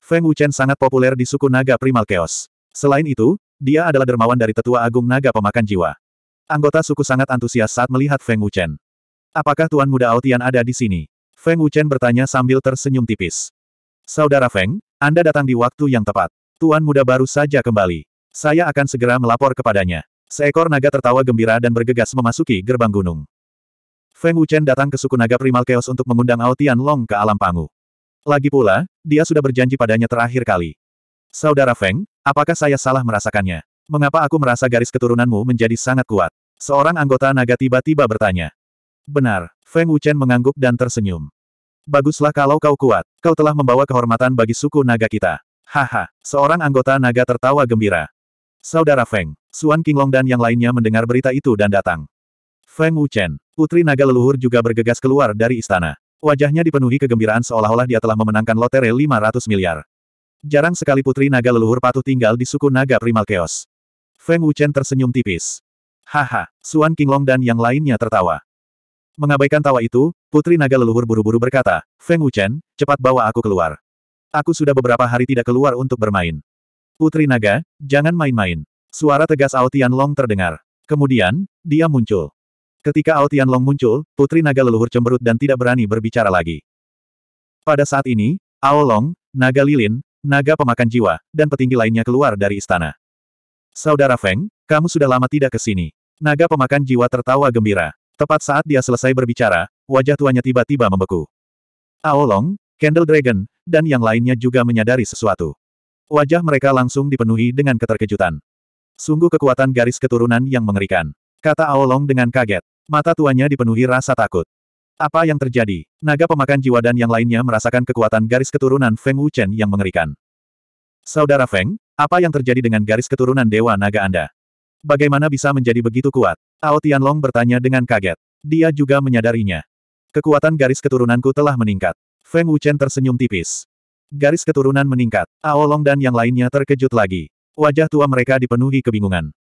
Feng Wuchen sangat populer di suku naga primal chaos. Selain itu, dia adalah dermawan dari tetua agung naga pemakan jiwa. Anggota suku sangat antusias saat melihat Feng Wuchen. Apakah Tuan Muda Aotian ada di sini? Feng Wuchen bertanya sambil tersenyum tipis. Saudara Feng, Anda datang di waktu yang tepat. Tuan Muda baru saja kembali. Saya akan segera melapor kepadanya. Seekor naga tertawa gembira dan bergegas memasuki gerbang gunung. Feng Wuchen datang ke suku naga primal chaos untuk mengundang Ao Long ke alam pangu. Lagi pula, dia sudah berjanji padanya terakhir kali. Saudara Feng, apakah saya salah merasakannya? Mengapa aku merasa garis keturunanmu menjadi sangat kuat? Seorang anggota naga tiba-tiba bertanya. Benar, Feng Wuchen mengangguk dan tersenyum. Baguslah kalau kau kuat, kau telah membawa kehormatan bagi suku naga kita. Haha, seorang anggota naga tertawa gembira. Saudara Feng, Suan Long dan yang lainnya mendengar berita itu dan datang. Feng Wuchen, Putri Naga Leluhur juga bergegas keluar dari istana. Wajahnya dipenuhi kegembiraan seolah-olah dia telah memenangkan lotere 500 miliar. Jarang sekali Putri Naga Leluhur patuh tinggal di suku Naga Primal Chaos. Feng Wuchen tersenyum tipis. Haha, Suan Qinglong dan yang lainnya tertawa. Mengabaikan tawa itu, Putri Naga Leluhur buru-buru berkata, Feng Wuchen, cepat bawa aku keluar. Aku sudah beberapa hari tidak keluar untuk bermain. Putri Naga, jangan main-main. Suara tegas Ao Long terdengar. Kemudian, dia muncul. Ketika Ao Long muncul, Putri Naga Leluhur cemberut dan tidak berani berbicara lagi. Pada saat ini, Ao Long, Naga Lilin, Naga Pemakan Jiwa, dan petinggi lainnya keluar dari istana. Saudara Feng, kamu sudah lama tidak ke sini. Naga Pemakan Jiwa tertawa gembira. Tepat saat dia selesai berbicara, wajah tuanya tiba-tiba membeku. Ao Long, Candle Dragon, dan yang lainnya juga menyadari sesuatu. Wajah mereka langsung dipenuhi dengan keterkejutan. Sungguh kekuatan garis keturunan yang mengerikan. Kata Aolong dengan kaget. Mata tuanya dipenuhi rasa takut. Apa yang terjadi? Naga pemakan jiwa dan yang lainnya merasakan kekuatan garis keturunan Feng Wuchen yang mengerikan. Saudara Feng, apa yang terjadi dengan garis keturunan Dewa Naga Anda? Bagaimana bisa menjadi begitu kuat? Ao Tianlong bertanya dengan kaget. Dia juga menyadarinya. Kekuatan garis keturunanku telah meningkat. Feng Wuchen tersenyum tipis. Garis keturunan meningkat. Ao Long dan yang lainnya terkejut lagi. Wajah tua mereka dipenuhi kebingungan.